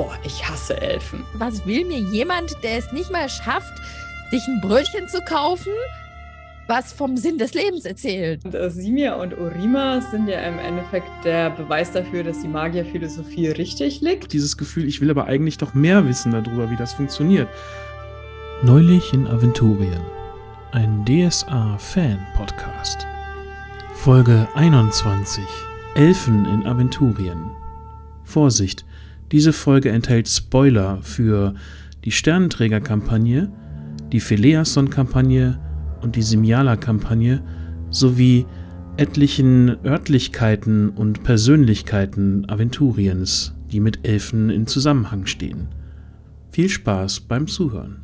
Boah, ich hasse Elfen. Was will mir jemand, der es nicht mal schafft, sich ein Brötchen zu kaufen? was vom Sinn des Lebens erzählt. Und äh, Simir und Orima sind ja im Endeffekt der Beweis dafür, dass die Magierphilosophie richtig liegt. Dieses Gefühl, ich will aber eigentlich doch mehr wissen darüber, wie das funktioniert. Neulich in Aventurien, ein DSA-Fan-Podcast. Folge 21: Elfen in Aventurien. Vorsicht, diese Folge enthält Spoiler für die Sternenträger-Kampagne, die Phileason-Kampagne und die Simiala-Kampagne sowie etlichen Örtlichkeiten und Persönlichkeiten Aventuriens, die mit Elfen in Zusammenhang stehen. Viel Spaß beim Zuhören.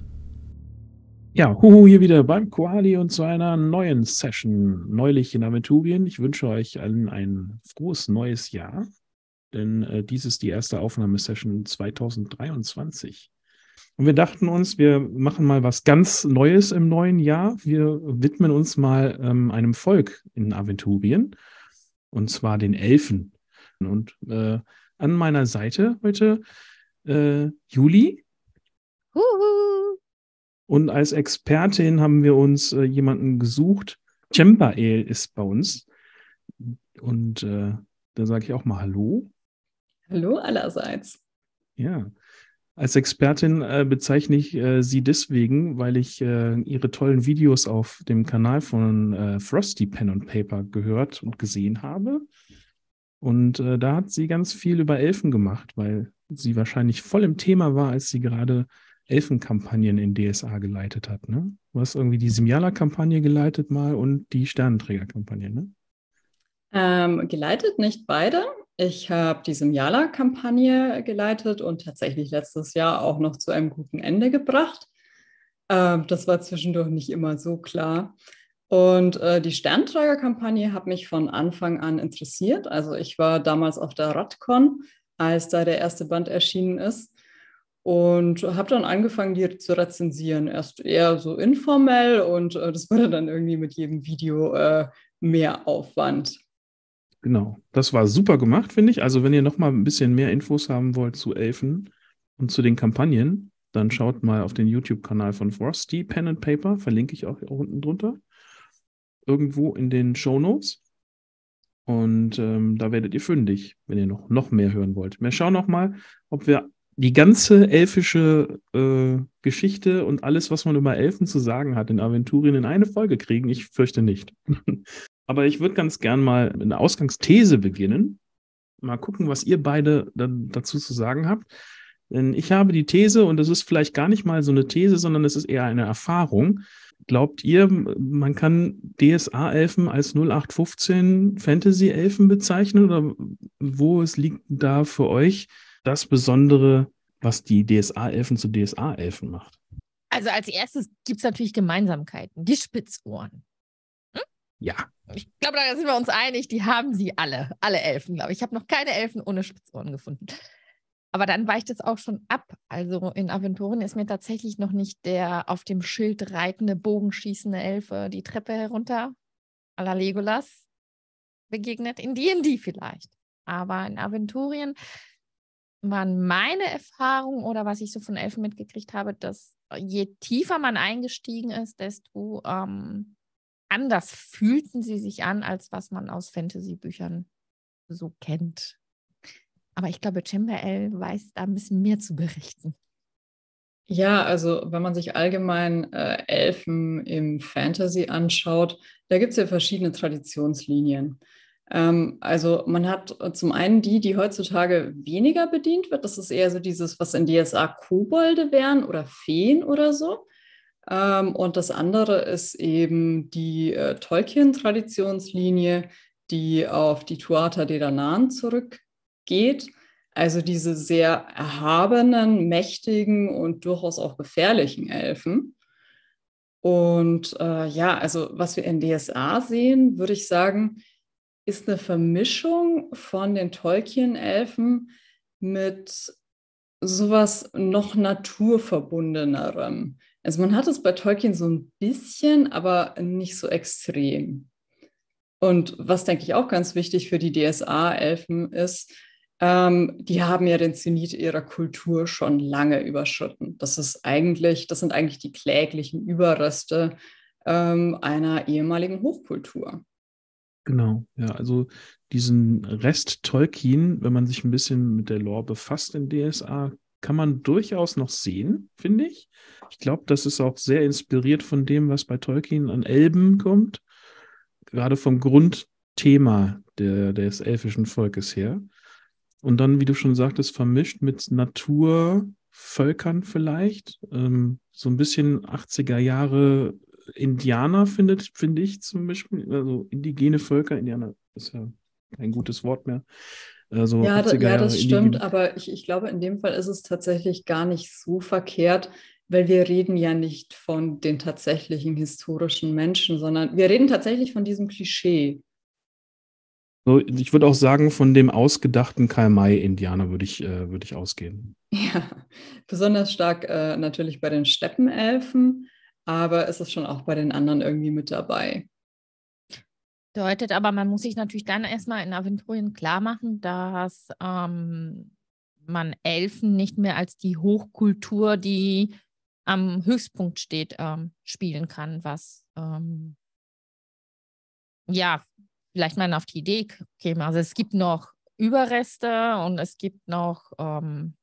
Ja, huhu, hier wieder beim Koali und zu einer neuen Session neulich in Aventurien. Ich wünsche euch allen ein frohes neues Jahr denn äh, dies ist die erste Aufnahmesession 2023. Und wir dachten uns, wir machen mal was ganz Neues im neuen Jahr. Wir widmen uns mal ähm, einem Volk in Aventurien, und zwar den Elfen. Und äh, an meiner Seite heute äh, Juli. Uhu. Und als Expertin haben wir uns äh, jemanden gesucht. Cembael ist bei uns. Und äh, da sage ich auch mal Hallo. Hallo allerseits. Ja, als Expertin äh, bezeichne ich äh, sie deswegen, weil ich äh, ihre tollen Videos auf dem Kanal von äh, Frosty Pen and Paper gehört und gesehen habe. Und äh, da hat sie ganz viel über Elfen gemacht, weil sie wahrscheinlich voll im Thema war, als sie gerade Elfenkampagnen in DSA geleitet hat. Ne? Du hast irgendwie die Simiala-Kampagne geleitet mal und die Sternenträger-Kampagne, ne? Ähm, geleitet nicht beide. Ich habe die Simjala-Kampagne geleitet und tatsächlich letztes Jahr auch noch zu einem guten Ende gebracht. Ähm, das war zwischendurch nicht immer so klar. Und äh, die Sternträger-Kampagne hat mich von Anfang an interessiert. Also ich war damals auf der Radcon, als da der erste Band erschienen ist. Und habe dann angefangen, die zu rezensieren. Erst eher so informell und äh, das wurde dann irgendwie mit jedem Video äh, mehr Aufwand. Genau, das war super gemacht, finde ich. Also wenn ihr noch mal ein bisschen mehr Infos haben wollt zu Elfen und zu den Kampagnen, dann schaut mal auf den YouTube-Kanal von Frosty Pen and Paper, verlinke ich auch, auch unten drunter, irgendwo in den Show Notes. Und ähm, da werdet ihr fündig, wenn ihr noch, noch mehr hören wollt. Wir schauen noch mal, ob wir die ganze elfische äh, Geschichte und alles, was man über Elfen zu sagen hat in Aventurien in eine Folge kriegen. Ich fürchte nicht. Aber ich würde ganz gern mal mit einer Ausgangsthese beginnen. Mal gucken, was ihr beide dazu zu sagen habt. Denn ich habe die These, und das ist vielleicht gar nicht mal so eine These, sondern es ist eher eine Erfahrung. Glaubt ihr, man kann DSA-Elfen als 0815 Fantasy-Elfen bezeichnen? Oder wo es liegt da für euch das Besondere, was die DSA-Elfen zu DSA-Elfen macht? Also als erstes gibt es natürlich Gemeinsamkeiten. Die Spitzohren. Ja. Ich glaube, da sind wir uns einig, die haben sie alle, alle Elfen, glaube ich. Ich habe noch keine Elfen ohne Spitzohren gefunden. Aber dann weicht es auch schon ab. Also in Aventurien ist mir tatsächlich noch nicht der auf dem Schild reitende, bogenschießende Elfe die Treppe herunter à la Legolas begegnet. In D&D vielleicht. Aber in Aventurien waren meine Erfahrungen oder was ich so von Elfen mitgekriegt habe, dass je tiefer man eingestiegen ist, desto ähm, anders fühlten sie sich an, als was man aus Fantasy-Büchern so kennt. Aber ich glaube, Chamberlain weiß da ein bisschen mehr zu berichten. Ja, also wenn man sich allgemein äh, Elfen im Fantasy anschaut, da gibt es ja verschiedene Traditionslinien. Ähm, also man hat äh, zum einen die, die heutzutage weniger bedient wird. Das ist eher so dieses, was in DSA Kobolde wären oder Feen oder so. Ähm, und das andere ist eben die äh, Tolkien-Traditionslinie, die auf die Tuatha de Danann zurückgeht. Also diese sehr erhabenen, mächtigen und durchaus auch gefährlichen Elfen. Und äh, ja, also was wir in DSA sehen, würde ich sagen, ist eine Vermischung von den Tolkien-Elfen mit sowas noch naturverbundenerem also man hat es bei Tolkien so ein bisschen, aber nicht so extrem. Und was, denke ich, auch ganz wichtig für die DSA-Elfen ist, ähm, die haben ja den Zenit ihrer Kultur schon lange überschritten. Das ist eigentlich, das sind eigentlich die kläglichen Überreste ähm, einer ehemaligen Hochkultur. Genau, ja, also diesen Rest Tolkien, wenn man sich ein bisschen mit der Lore befasst in DSA, kann man durchaus noch sehen, finde ich. Ich glaube, das ist auch sehr inspiriert von dem, was bei Tolkien an Elben kommt. Gerade vom Grundthema der, des elfischen Volkes her. Und dann, wie du schon sagtest, vermischt mit Naturvölkern vielleicht. Ähm, so ein bisschen 80er Jahre Indianer findet, finde ich zum Beispiel. Also indigene Völker, Indianer ist ja kein gutes Wort mehr. Äh, so ja, 80er da, ja, das stimmt, aber ich, ich glaube, in dem Fall ist es tatsächlich gar nicht so verkehrt, weil wir reden ja nicht von den tatsächlichen historischen Menschen, sondern wir reden tatsächlich von diesem Klischee. So, ich würde auch sagen, von dem ausgedachten Karl-May-Indianer würde ich, äh, würd ich ausgehen. Ja, besonders stark äh, natürlich bei den Steppenelfen, aber es ist schon auch bei den anderen irgendwie mit dabei. Deutet, aber man muss sich natürlich dann erstmal in Aventurien klar machen, dass ähm, man Elfen nicht mehr als die Hochkultur, die am Höchstpunkt steht, ähm, spielen kann, was ähm, ja vielleicht man auf die Idee käme. Also es gibt noch Überreste und es gibt noch ähm,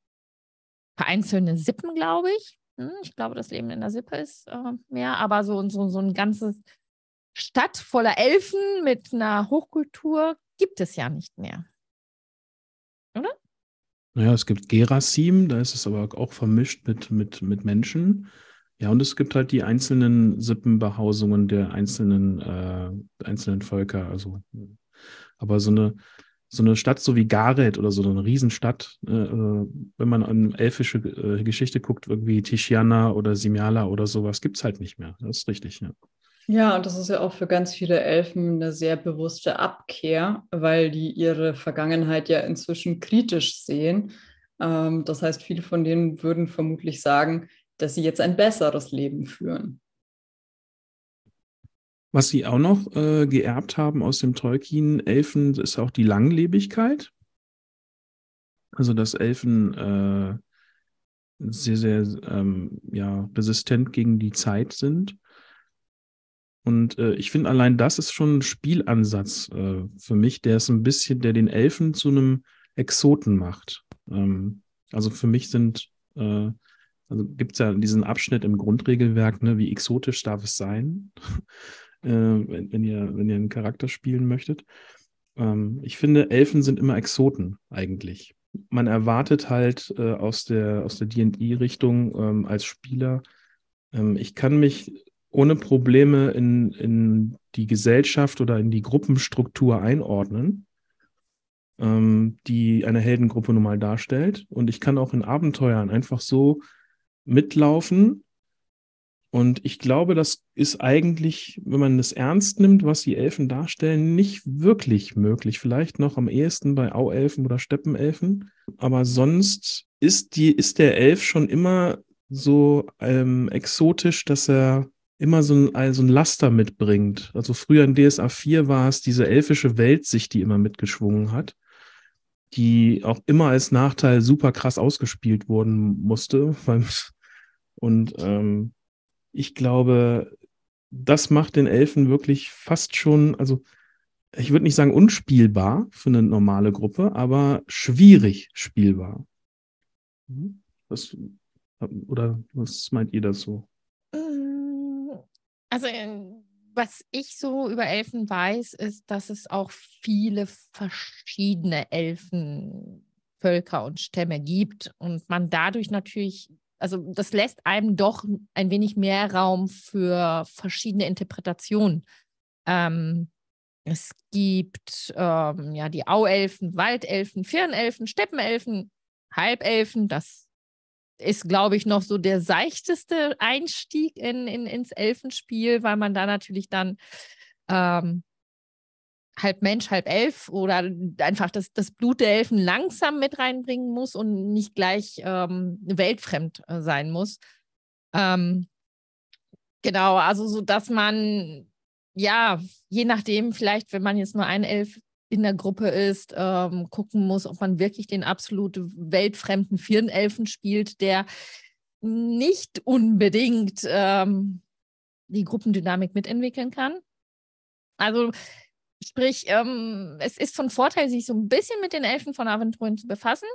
einzelne Sippen, glaube ich. Hm, ich glaube, das Leben in der Sippe ist äh, mehr, aber so, so, so ein ganzes Stadt voller Elfen mit einer Hochkultur gibt es ja nicht mehr. Oder? Naja, es gibt Gerasim, da ist es aber auch vermischt mit, mit, mit Menschen. Ja, und es gibt halt die einzelnen Sippenbehausungen der einzelnen, äh, einzelnen Völker. Also, aber so eine, so eine Stadt so wie Gareth oder so eine Riesenstadt, äh, wenn man an elfische äh, Geschichte guckt, irgendwie Tishiana oder Simiala oder sowas, gibt es halt nicht mehr. Das ist richtig, ja. Ja, und das ist ja auch für ganz viele Elfen eine sehr bewusste Abkehr, weil die ihre Vergangenheit ja inzwischen kritisch sehen. Ähm, das heißt, viele von denen würden vermutlich sagen, dass sie jetzt ein besseres Leben führen. Was sie auch noch äh, geerbt haben aus dem Tolkien-Elfen, ist auch die Langlebigkeit. Also, dass Elfen äh, sehr, sehr ähm, ja, resistent gegen die Zeit sind und äh, ich finde, allein das ist schon ein Spielansatz äh, für mich, der ist ein bisschen, der den Elfen zu einem Exoten macht. Ähm, also für mich sind, äh, also gibt es ja diesen Abschnitt im Grundregelwerk, ne, wie exotisch darf es sein, äh, wenn, wenn, ihr, wenn ihr einen Charakter spielen möchtet. Ähm, ich finde, Elfen sind immer Exoten eigentlich. Man erwartet halt äh, aus der, aus der D&D-Richtung e ähm, als Spieler, ähm, ich kann mich ohne Probleme in, in die Gesellschaft oder in die Gruppenstruktur einordnen, ähm, die eine Heldengruppe nun mal darstellt. Und ich kann auch in Abenteuern einfach so mitlaufen. Und ich glaube, das ist eigentlich, wenn man es ernst nimmt, was die Elfen darstellen, nicht wirklich möglich. Vielleicht noch am ehesten bei Auelfen oder Steppenelfen. Aber sonst ist, die, ist der Elf schon immer so ähm, exotisch, dass er immer so ein, also ein Laster mitbringt. Also früher in DSA 4 war es diese elfische Weltsicht, die immer mitgeschwungen hat, die auch immer als Nachteil super krass ausgespielt worden musste. Und ähm, ich glaube, das macht den Elfen wirklich fast schon, also ich würde nicht sagen unspielbar für eine normale Gruppe, aber schwierig spielbar. Das, mhm. oder was meint ihr dazu? Äh. Also äh, was ich so über Elfen weiß, ist, dass es auch viele verschiedene Elfenvölker und Stämme gibt und man dadurch natürlich, also das lässt einem doch ein wenig mehr Raum für verschiedene Interpretationen. Ähm, es gibt ähm, ja die Auelfen, Waldelfen, Firnelfen, Steppenelfen, Halbelfen, das ist, glaube ich, noch so der seichteste Einstieg in, in, ins Elfenspiel, weil man da natürlich dann ähm, halb Mensch, halb Elf oder einfach das, das Blut der Elfen langsam mit reinbringen muss und nicht gleich ähm, weltfremd äh, sein muss. Ähm, genau, also so, dass man, ja, je nachdem, vielleicht, wenn man jetzt nur einen Elf in der Gruppe ist, ähm, gucken muss, ob man wirklich den absolut weltfremden Firnelfen spielt, der nicht unbedingt ähm, die Gruppendynamik mitentwickeln kann. Also sprich, ähm, es ist von Vorteil, sich so ein bisschen mit den Elfen von Aventurien zu befassen.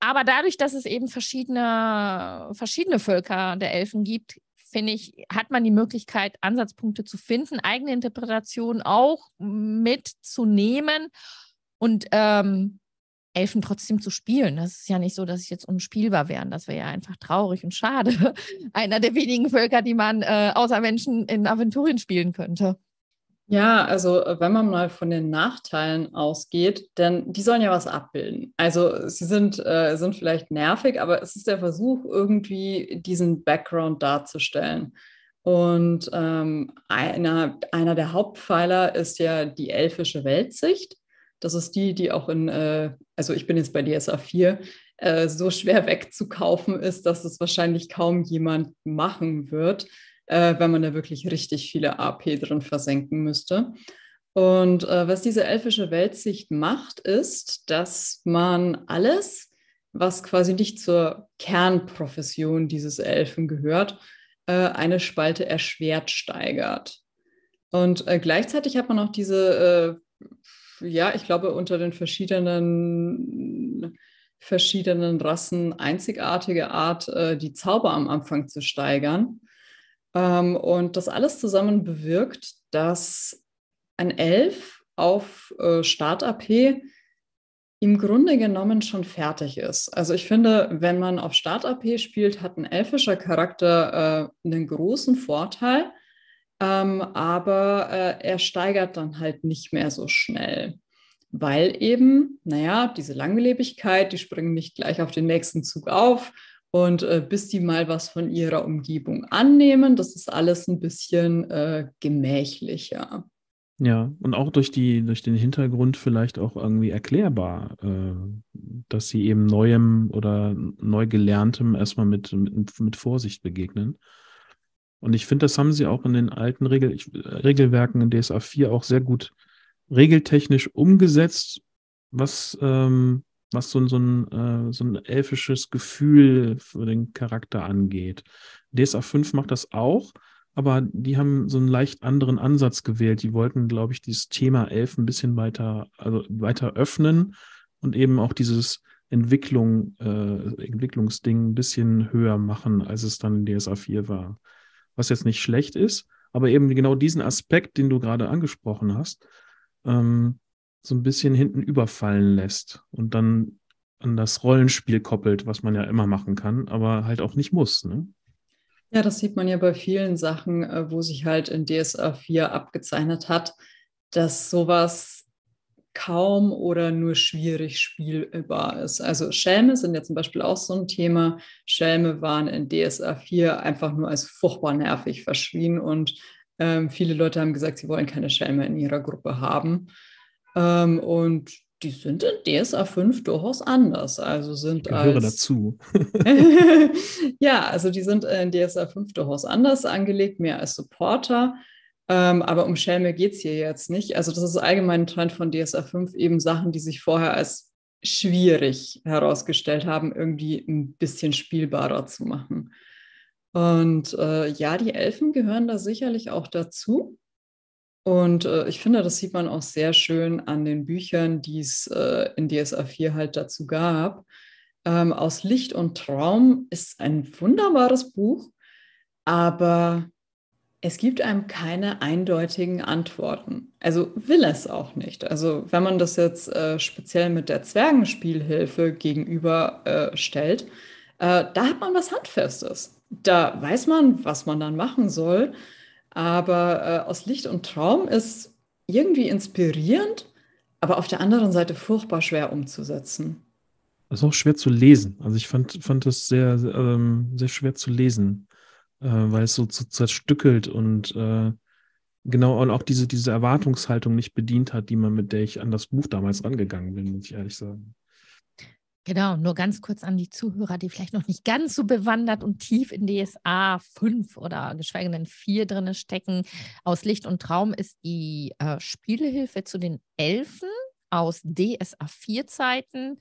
Aber dadurch, dass es eben verschiedene, verschiedene Völker der Elfen gibt, finde ich, hat man die Möglichkeit, Ansatzpunkte zu finden, eigene Interpretationen auch mitzunehmen und ähm, Elfen trotzdem zu spielen. Das ist ja nicht so, dass sie jetzt unspielbar wären. Das wäre ja einfach traurig und schade. Einer der wenigen Völker, die man äh, außer Menschen in Aventurien spielen könnte. Ja, also äh, wenn man mal von den Nachteilen ausgeht, denn die sollen ja was abbilden. Also sie sind, äh, sind vielleicht nervig, aber es ist der Versuch, irgendwie diesen Background darzustellen. Und ähm, einer, einer der Hauptpfeiler ist ja die elfische Weltsicht. Das ist die, die auch in, äh, also ich bin jetzt bei DSA 4, äh, so schwer wegzukaufen ist, dass es wahrscheinlich kaum jemand machen wird äh, wenn man da wirklich richtig viele AP drin versenken müsste. Und äh, was diese elfische Weltsicht macht, ist, dass man alles, was quasi nicht zur Kernprofession dieses Elfen gehört, äh, eine Spalte erschwert steigert. Und äh, gleichzeitig hat man auch diese, äh, ja, ich glaube, unter den verschiedenen, verschiedenen Rassen einzigartige Art, äh, die Zauber am Anfang zu steigern. Ähm, und das alles zusammen bewirkt, dass ein Elf auf äh, Start-AP im Grunde genommen schon fertig ist. Also ich finde, wenn man auf Start-AP spielt, hat ein elfischer Charakter äh, einen großen Vorteil, ähm, aber äh, er steigert dann halt nicht mehr so schnell. Weil eben, naja, diese Langlebigkeit, die springen nicht gleich auf den nächsten Zug auf, und äh, bis die mal was von ihrer Umgebung annehmen, das ist alles ein bisschen äh, gemächlicher. Ja, und auch durch, die, durch den Hintergrund vielleicht auch irgendwie erklärbar, äh, dass sie eben Neuem oder Neugelerntem erstmal mit, mit, mit Vorsicht begegnen. Und ich finde, das haben sie auch in den alten Regel, ich, äh, Regelwerken in DSA 4 auch sehr gut regeltechnisch umgesetzt, was ähm, was so, so, ein, äh, so ein elfisches Gefühl für den Charakter angeht. DSA 5 macht das auch, aber die haben so einen leicht anderen Ansatz gewählt. Die wollten, glaube ich, dieses Thema Elf ein bisschen weiter, also weiter öffnen und eben auch dieses Entwicklung, äh, Entwicklungsding ein bisschen höher machen, als es dann in DSA 4 war. Was jetzt nicht schlecht ist, aber eben genau diesen Aspekt, den du gerade angesprochen hast, ähm, so ein bisschen hinten überfallen lässt und dann an das Rollenspiel koppelt, was man ja immer machen kann, aber halt auch nicht muss. Ne? Ja, das sieht man ja bei vielen Sachen, äh, wo sich halt in DSA 4 abgezeichnet hat, dass sowas kaum oder nur schwierig spielbar ist. Also Schelme sind ja zum Beispiel auch so ein Thema. Schelme waren in DSA 4 einfach nur als furchtbar nervig verschrien und ähm, viele Leute haben gesagt, sie wollen keine Schelme in ihrer Gruppe haben. Ähm, und die sind in DSA 5 durchaus anders. Also sind ich als, dazu. ja, also die sind in DSA 5 durchaus anders angelegt, mehr als Supporter. Ähm, aber um Schelme geht es hier jetzt nicht. Also das ist allgemein ein Trend von DSA 5, eben Sachen, die sich vorher als schwierig herausgestellt haben, irgendwie ein bisschen spielbarer zu machen. Und äh, ja, die Elfen gehören da sicherlich auch dazu. Und äh, ich finde, das sieht man auch sehr schön an den Büchern, die es äh, in DSA 4 halt dazu gab. Ähm, Aus Licht und Traum ist ein wunderbares Buch, aber es gibt einem keine eindeutigen Antworten. Also will es auch nicht. Also wenn man das jetzt äh, speziell mit der Zwergenspielhilfe gegenüber äh, stellt, äh, da hat man was Handfestes. Da weiß man, was man dann machen soll. Aber äh, aus Licht und Traum ist irgendwie inspirierend, aber auf der anderen Seite furchtbar schwer umzusetzen. Das ist auch schwer zu lesen. Also ich fand, fand das sehr, ähm, sehr schwer zu lesen, äh, weil es so, so zerstückelt und äh, genau und auch diese, diese Erwartungshaltung nicht bedient hat, die man, mit der ich an das Buch damals rangegangen bin, muss ich ehrlich sagen. Genau, nur ganz kurz an die Zuhörer, die vielleicht noch nicht ganz so bewandert und tief in DSA 5 oder geschweige denn 4 drin stecken. Aus Licht und Traum ist die äh, Spielehilfe zu den Elfen aus DSA 4 Zeiten.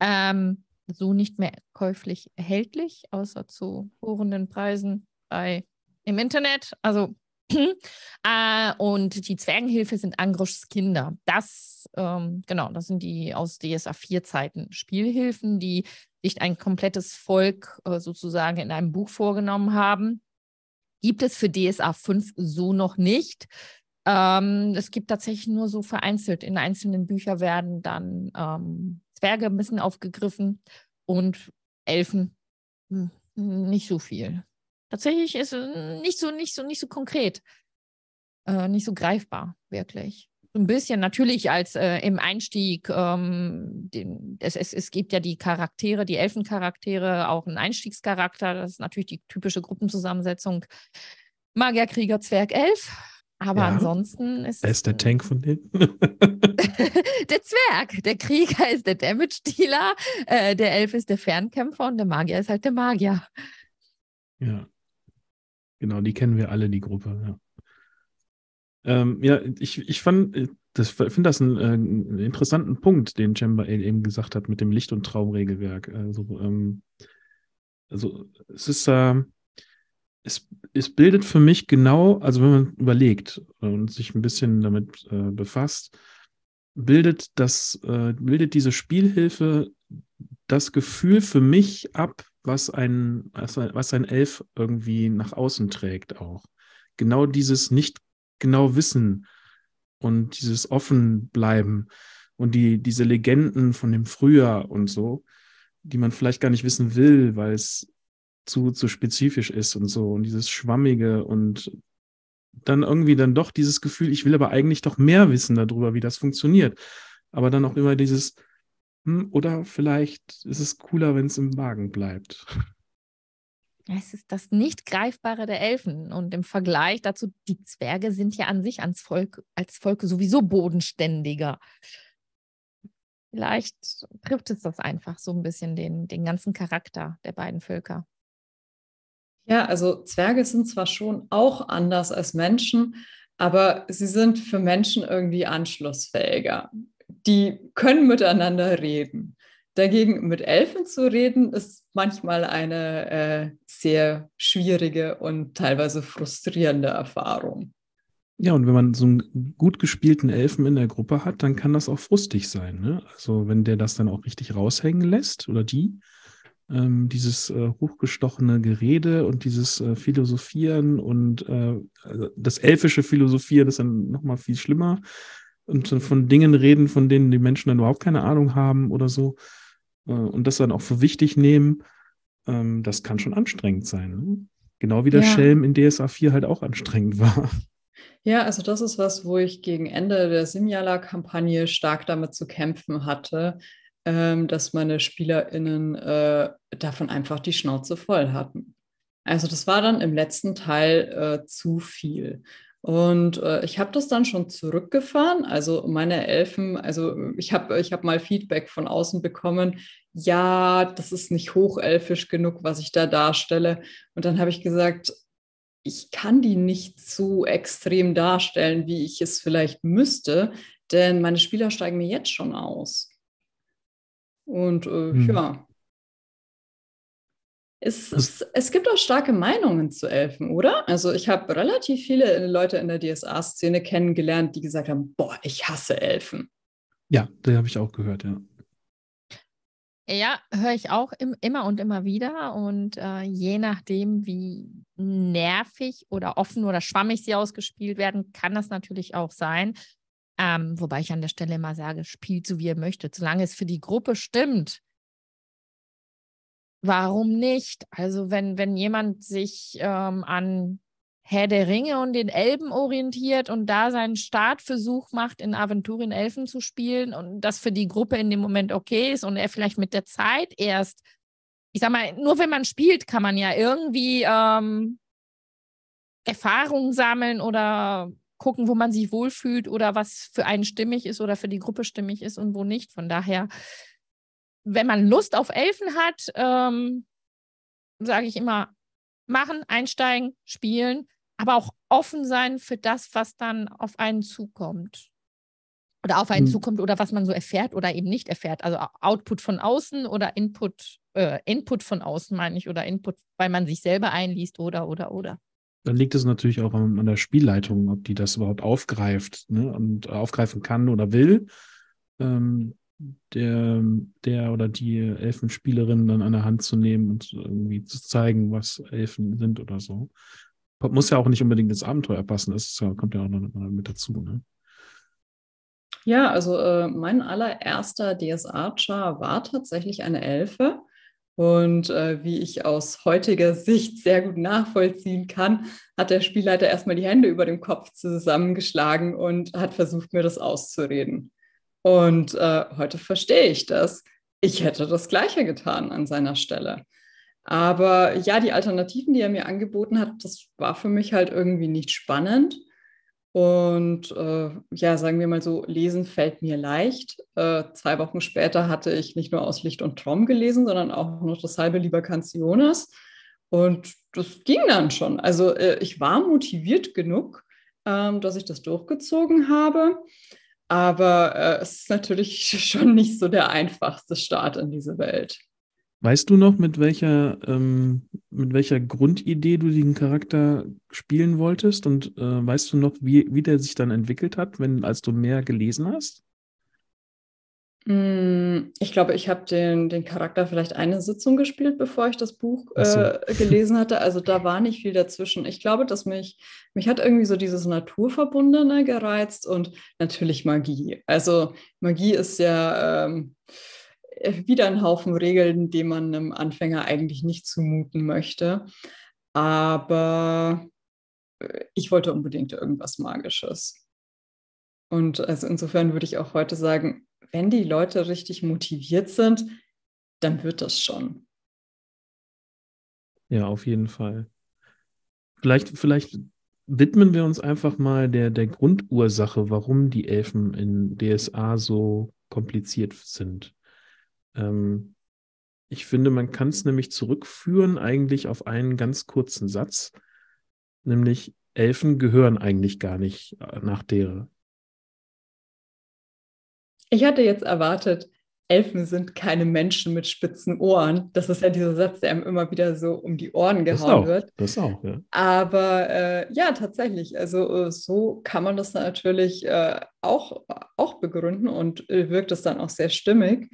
Ähm, so nicht mehr käuflich erhältlich, außer zu horrenden Preisen bei, im Internet. Also hm. äh, und die Zwergenhilfe sind Angroschs Kinder. Das, ähm, genau, das sind die aus DSA 4 Zeiten Spielhilfen, die sich ein komplettes Volk äh, sozusagen in einem Buch vorgenommen haben. Gibt es für DSA 5 so noch nicht. Ähm, es gibt tatsächlich nur so vereinzelt. In einzelnen Büchern werden dann ähm, Zwerge ein bisschen aufgegriffen und Elfen hm, nicht so viel. Tatsächlich ist es nicht so, nicht so, nicht so konkret, äh, nicht so greifbar, wirklich. so Ein bisschen natürlich als äh, im Einstieg, ähm, den, es, es, es gibt ja die Charaktere, die Elfencharaktere, auch ein Einstiegscharakter, das ist natürlich die typische Gruppenzusammensetzung. Magier, Krieger, Zwerg, Elf. Aber ja, ansonsten ist. Er ist der Tank von hinten. der Zwerg, der Krieger ist der Damage-Dealer, äh, der Elf ist der Fernkämpfer und der Magier ist halt der Magier. Ja. Genau, die kennen wir alle, die Gruppe. Ja, ähm, ja ich, ich fand, äh, das finde das einen, äh, interessanten Punkt, den Chamberlain eben gesagt hat mit dem Licht- und Traumregelwerk. Also, ähm, also es ist, äh, es, es bildet für mich genau, also wenn man überlegt und sich ein bisschen damit äh, befasst, bildet das, äh, bildet diese Spielhilfe das Gefühl für mich ab, was ein, was ein Elf irgendwie nach außen trägt auch. Genau dieses nicht genau wissen und dieses offen bleiben und die, diese Legenden von dem Frühjahr und so, die man vielleicht gar nicht wissen will, weil es zu, zu spezifisch ist und so und dieses Schwammige und dann irgendwie dann doch dieses Gefühl, ich will aber eigentlich doch mehr wissen darüber, wie das funktioniert. Aber dann auch immer dieses, oder vielleicht ist es cooler, wenn es im Wagen bleibt. Es ist das Nicht-Greifbare der Elfen. Und im Vergleich dazu, die Zwerge sind ja an sich ans Volk, als Volk sowieso bodenständiger. Vielleicht trifft es das einfach so ein bisschen, den, den ganzen Charakter der beiden Völker. Ja, also Zwerge sind zwar schon auch anders als Menschen, aber sie sind für Menschen irgendwie anschlussfähiger die können miteinander reden. Dagegen mit Elfen zu reden, ist manchmal eine äh, sehr schwierige und teilweise frustrierende Erfahrung. Ja, und wenn man so einen gut gespielten Elfen in der Gruppe hat, dann kann das auch frustig sein. Ne? Also wenn der das dann auch richtig raushängen lässt oder die, ähm, dieses äh, hochgestochene Gerede und dieses äh, Philosophieren und äh, also, das elfische Philosophieren ist dann nochmal viel schlimmer, und von Dingen reden, von denen die Menschen dann überhaupt keine Ahnung haben oder so äh, und das dann auch für wichtig nehmen, ähm, das kann schon anstrengend sein. Ne? Genau wie der ja. Schelm in DSA 4 halt auch anstrengend war. Ja, also das ist was, wo ich gegen Ende der Simjala-Kampagne stark damit zu kämpfen hatte, ähm, dass meine SpielerInnen äh, davon einfach die Schnauze voll hatten. Also das war dann im letzten Teil äh, zu viel. Und äh, ich habe das dann schon zurückgefahren. Also meine Elfen, also ich habe ich hab mal Feedback von außen bekommen, ja, das ist nicht hochelfisch genug, was ich da darstelle. Und dann habe ich gesagt, ich kann die nicht so extrem darstellen, wie ich es vielleicht müsste, denn meine Spieler steigen mir jetzt schon aus. Und äh, hm. ja, es, es, es, gibt auch starke Meinungen zu Elfen, oder? Also ich habe relativ viele Leute in der DSA-Szene kennengelernt, die gesagt haben, boah, ich hasse Elfen. Ja, das habe ich auch gehört, ja. Ja, höre ich auch im, immer und immer wieder. Und äh, je nachdem, wie nervig oder offen oder schwammig sie ausgespielt werden, kann das natürlich auch sein. Ähm, wobei ich an der Stelle immer sage, spielt so wie ihr möchtet, solange es für die Gruppe stimmt warum nicht? Also wenn, wenn jemand sich ähm, an Herr der Ringe und den Elben orientiert und da seinen Startversuch macht, in Aventurien Elfen zu spielen und das für die Gruppe in dem Moment okay ist und er vielleicht mit der Zeit erst, ich sag mal, nur wenn man spielt, kann man ja irgendwie ähm, Erfahrungen sammeln oder gucken, wo man sich wohlfühlt oder was für einen stimmig ist oder für die Gruppe stimmig ist und wo nicht. Von daher wenn man Lust auf Elfen hat, ähm, sage ich immer, machen, einsteigen, spielen, aber auch offen sein für das, was dann auf einen zukommt. Oder auf einen mhm. zukommt oder was man so erfährt oder eben nicht erfährt. Also Output von außen oder Input, äh, Input von außen, meine ich, oder Input, weil man sich selber einliest oder, oder, oder. Dann liegt es natürlich auch an, an der Spielleitung, ob die das überhaupt aufgreift ne? und äh, aufgreifen kann oder will. Ähm, der, der oder die Elfenspielerin dann an der Hand zu nehmen und irgendwie zu zeigen, was Elfen sind oder so. Muss ja auch nicht unbedingt ins Abenteuer passen, das kommt ja auch noch mit dazu. Ne? Ja, also äh, mein allererster DSA-Char war tatsächlich eine Elfe. Und äh, wie ich aus heutiger Sicht sehr gut nachvollziehen kann, hat der Spielleiter erstmal die Hände über dem Kopf zusammengeschlagen und hat versucht, mir das auszureden. Und äh, heute verstehe ich das. Ich hätte das Gleiche getan an seiner Stelle. Aber ja, die Alternativen, die er mir angeboten hat, das war für mich halt irgendwie nicht spannend. Und äh, ja, sagen wir mal so, lesen fällt mir leicht. Äh, zwei Wochen später hatte ich nicht nur aus Licht und Traum gelesen, sondern auch noch das halbe Lieber Canciones. Und das ging dann schon. Also äh, ich war motiviert genug, ähm, dass ich das durchgezogen habe. Aber äh, es ist natürlich schon nicht so der einfachste Start in diese Welt. Weißt du noch, mit welcher, ähm, mit welcher Grundidee du diesen Charakter spielen wolltest? Und äh, weißt du noch, wie, wie der sich dann entwickelt hat, wenn, als du mehr gelesen hast? Hm, ich glaube, ich habe den, den Charakter vielleicht eine Sitzung gespielt, bevor ich das Buch so. Äh, gelesen hatte. Also da war nicht viel dazwischen. Ich glaube, dass mich, mich hat irgendwie so dieses Naturverbundene gereizt und natürlich Magie. Also Magie ist ja ähm, äh, wieder ein Haufen Regeln, die man einem Anfänger eigentlich nicht zumuten möchte. Aber äh, ich wollte unbedingt irgendwas Magisches. Und also insofern würde ich auch heute sagen, wenn die Leute richtig motiviert sind, dann wird das schon. Ja, auf jeden Fall. Vielleicht, vielleicht widmen wir uns einfach mal der, der Grundursache, warum die Elfen in DSA so kompliziert sind. Ähm, ich finde, man kann es nämlich zurückführen eigentlich auf einen ganz kurzen Satz, nämlich Elfen gehören eigentlich gar nicht nach der ich hatte jetzt erwartet, Elfen sind keine Menschen mit spitzen Ohren. Das ist ja dieser Satz, der einem immer wieder so um die Ohren gehauen das wird. Das auch, ja. Aber äh, ja, tatsächlich. Also äh, so kann man das natürlich äh, auch, auch begründen und äh, wirkt es dann auch sehr stimmig.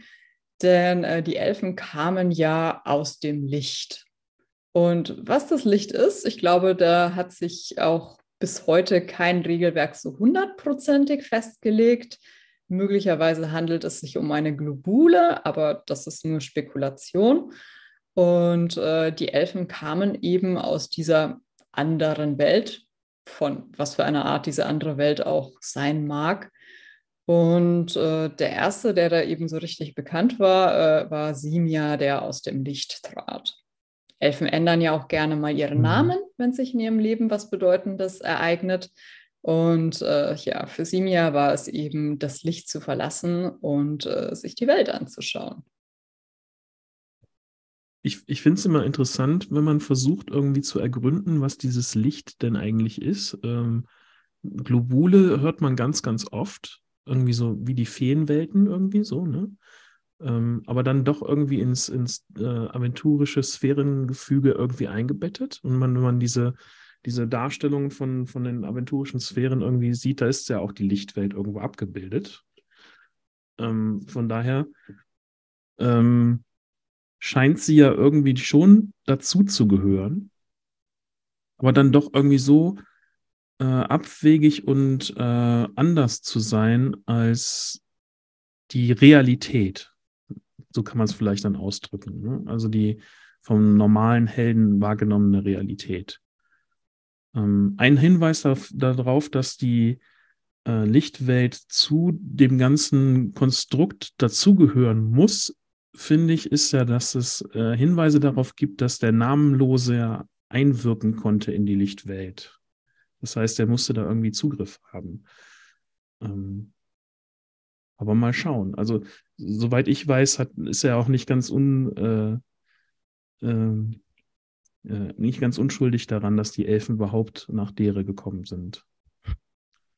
Denn äh, die Elfen kamen ja aus dem Licht. Und was das Licht ist, ich glaube, da hat sich auch bis heute kein Regelwerk so hundertprozentig festgelegt. Möglicherweise handelt es sich um eine Globule, aber das ist nur Spekulation. Und äh, die Elfen kamen eben aus dieser anderen Welt, von was für einer Art diese andere Welt auch sein mag. Und äh, der erste, der da eben so richtig bekannt war, äh, war Simia, der aus dem Licht trat. Elfen ändern ja auch gerne mal ihren mhm. Namen, wenn sich in ihrem Leben was Bedeutendes ereignet. Und äh, ja, für Simia war es eben, das Licht zu verlassen und äh, sich die Welt anzuschauen. Ich, ich finde es immer interessant, wenn man versucht, irgendwie zu ergründen, was dieses Licht denn eigentlich ist. Ähm, Globule hört man ganz, ganz oft. Irgendwie so wie die Feenwelten, irgendwie so, ne? Ähm, aber dann doch irgendwie ins, ins äh, aventurische Sphärengefüge irgendwie eingebettet. Und man, wenn man diese, diese Darstellungen von, von den aventurischen Sphären irgendwie sieht, da ist ja auch die Lichtwelt irgendwo abgebildet. Ähm, von daher ähm, scheint sie ja irgendwie schon dazu zu gehören, aber dann doch irgendwie so äh, abwegig und äh, anders zu sein als die Realität. So kann man es vielleicht dann ausdrücken. Ne? Also die vom normalen Helden wahrgenommene Realität. Ähm, ein Hinweis darauf, dass die äh, Lichtwelt zu dem ganzen Konstrukt dazugehören muss, finde ich, ist ja, dass es äh, Hinweise darauf gibt, dass der Namenlose ja einwirken konnte in die Lichtwelt. Das heißt, er musste da irgendwie Zugriff haben. Ähm, aber mal schauen. Also, soweit ich weiß, hat, ist er auch nicht ganz un, äh, äh, äh, nicht ganz unschuldig daran, dass die Elfen überhaupt nach Dere gekommen sind.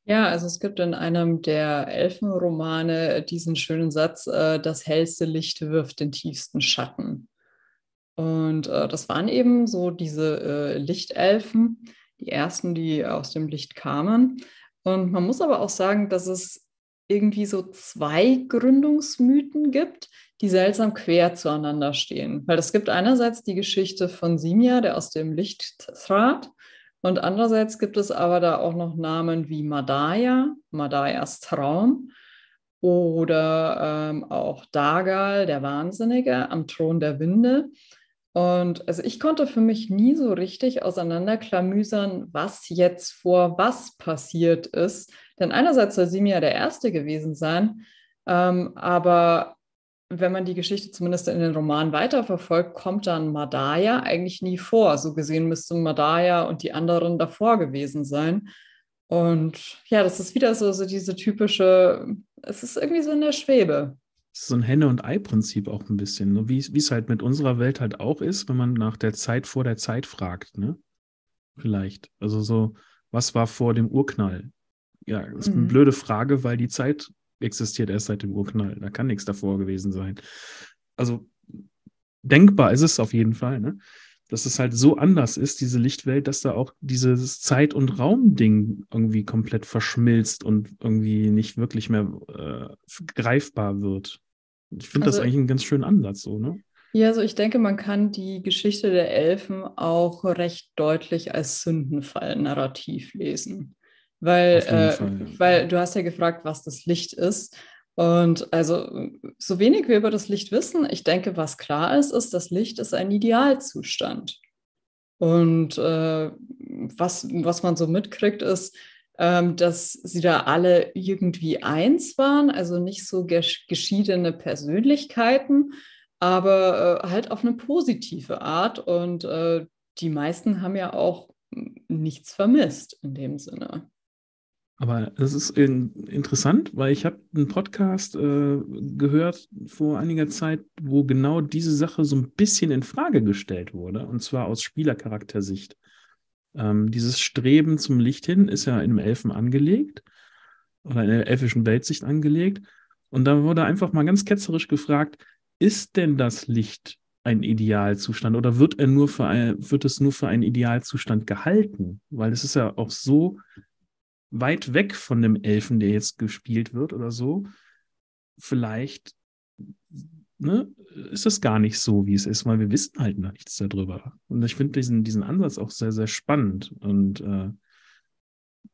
Ja, also es gibt in einem der Elfenromane äh, diesen schönen Satz, äh, das hellste Licht wirft den tiefsten Schatten. Und äh, das waren eben so diese äh, Lichtelfen, die ersten, die aus dem Licht kamen. Und man muss aber auch sagen, dass es irgendwie so zwei Gründungsmythen gibt, die seltsam quer zueinander stehen. Weil es gibt einerseits die Geschichte von Simia, der aus dem Licht trat, und andererseits gibt es aber da auch noch Namen wie Madaya, Madayas Traum oder ähm, auch Dagal, der Wahnsinnige, am Thron der Winde. Und also ich konnte für mich nie so richtig auseinanderklamüsern, was jetzt vor was passiert ist. Denn einerseits soll sie mir ja der Erste gewesen sein, ähm, aber wenn man die Geschichte zumindest in den Roman weiterverfolgt, kommt dann Madaya eigentlich nie vor. So gesehen müssten Madaya und die anderen davor gewesen sein. Und ja, das ist wieder so, so diese typische, es ist irgendwie so in der Schwebe so ein Henne- und Ei-Prinzip auch ein bisschen, ne? wie es halt mit unserer Welt halt auch ist, wenn man nach der Zeit vor der Zeit fragt, ne? Vielleicht. Also so, was war vor dem Urknall? Ja, das ist eine mhm. blöde Frage, weil die Zeit existiert erst seit dem Urknall. Da kann nichts davor gewesen sein. Also denkbar ist es auf jeden Fall, ne? Dass es halt so anders ist, diese Lichtwelt, dass da auch dieses Zeit- und Raum-Ding irgendwie komplett verschmilzt und irgendwie nicht wirklich mehr äh, greifbar wird. Ich finde also, das eigentlich einen ganz schönen Ansatz so, ne? Ja, also ich denke, man kann die Geschichte der Elfen auch recht deutlich als Sündenfall narrativ lesen. Weil, äh, Fall, ja. weil du hast ja gefragt, was das Licht ist. Und also so wenig wir über das Licht wissen, ich denke, was klar ist, ist, das Licht ist ein Idealzustand. Und äh, was, was man so mitkriegt, ist, ähm, dass sie da alle irgendwie eins waren, also nicht so geschiedene Persönlichkeiten, aber äh, halt auf eine positive Art. Und äh, die meisten haben ja auch nichts vermisst in dem Sinne. Aber das ist in, interessant, weil ich habe einen Podcast äh, gehört vor einiger Zeit, wo genau diese Sache so ein bisschen in Frage gestellt wurde, und zwar aus Spielercharaktersicht. Ähm, dieses Streben zum Licht hin ist ja in einem Elfen angelegt oder in der elfischen Weltsicht angelegt. Und da wurde einfach mal ganz ketzerisch gefragt, ist denn das Licht ein Idealzustand oder wird, er nur für ein, wird es nur für einen Idealzustand gehalten? Weil es ist ja auch so weit weg von dem Elfen, der jetzt gespielt wird oder so. Vielleicht ne, ist das gar nicht so, wie es ist, weil wir wissen halt nichts darüber. Und ich finde diesen, diesen Ansatz auch sehr, sehr spannend. Und äh,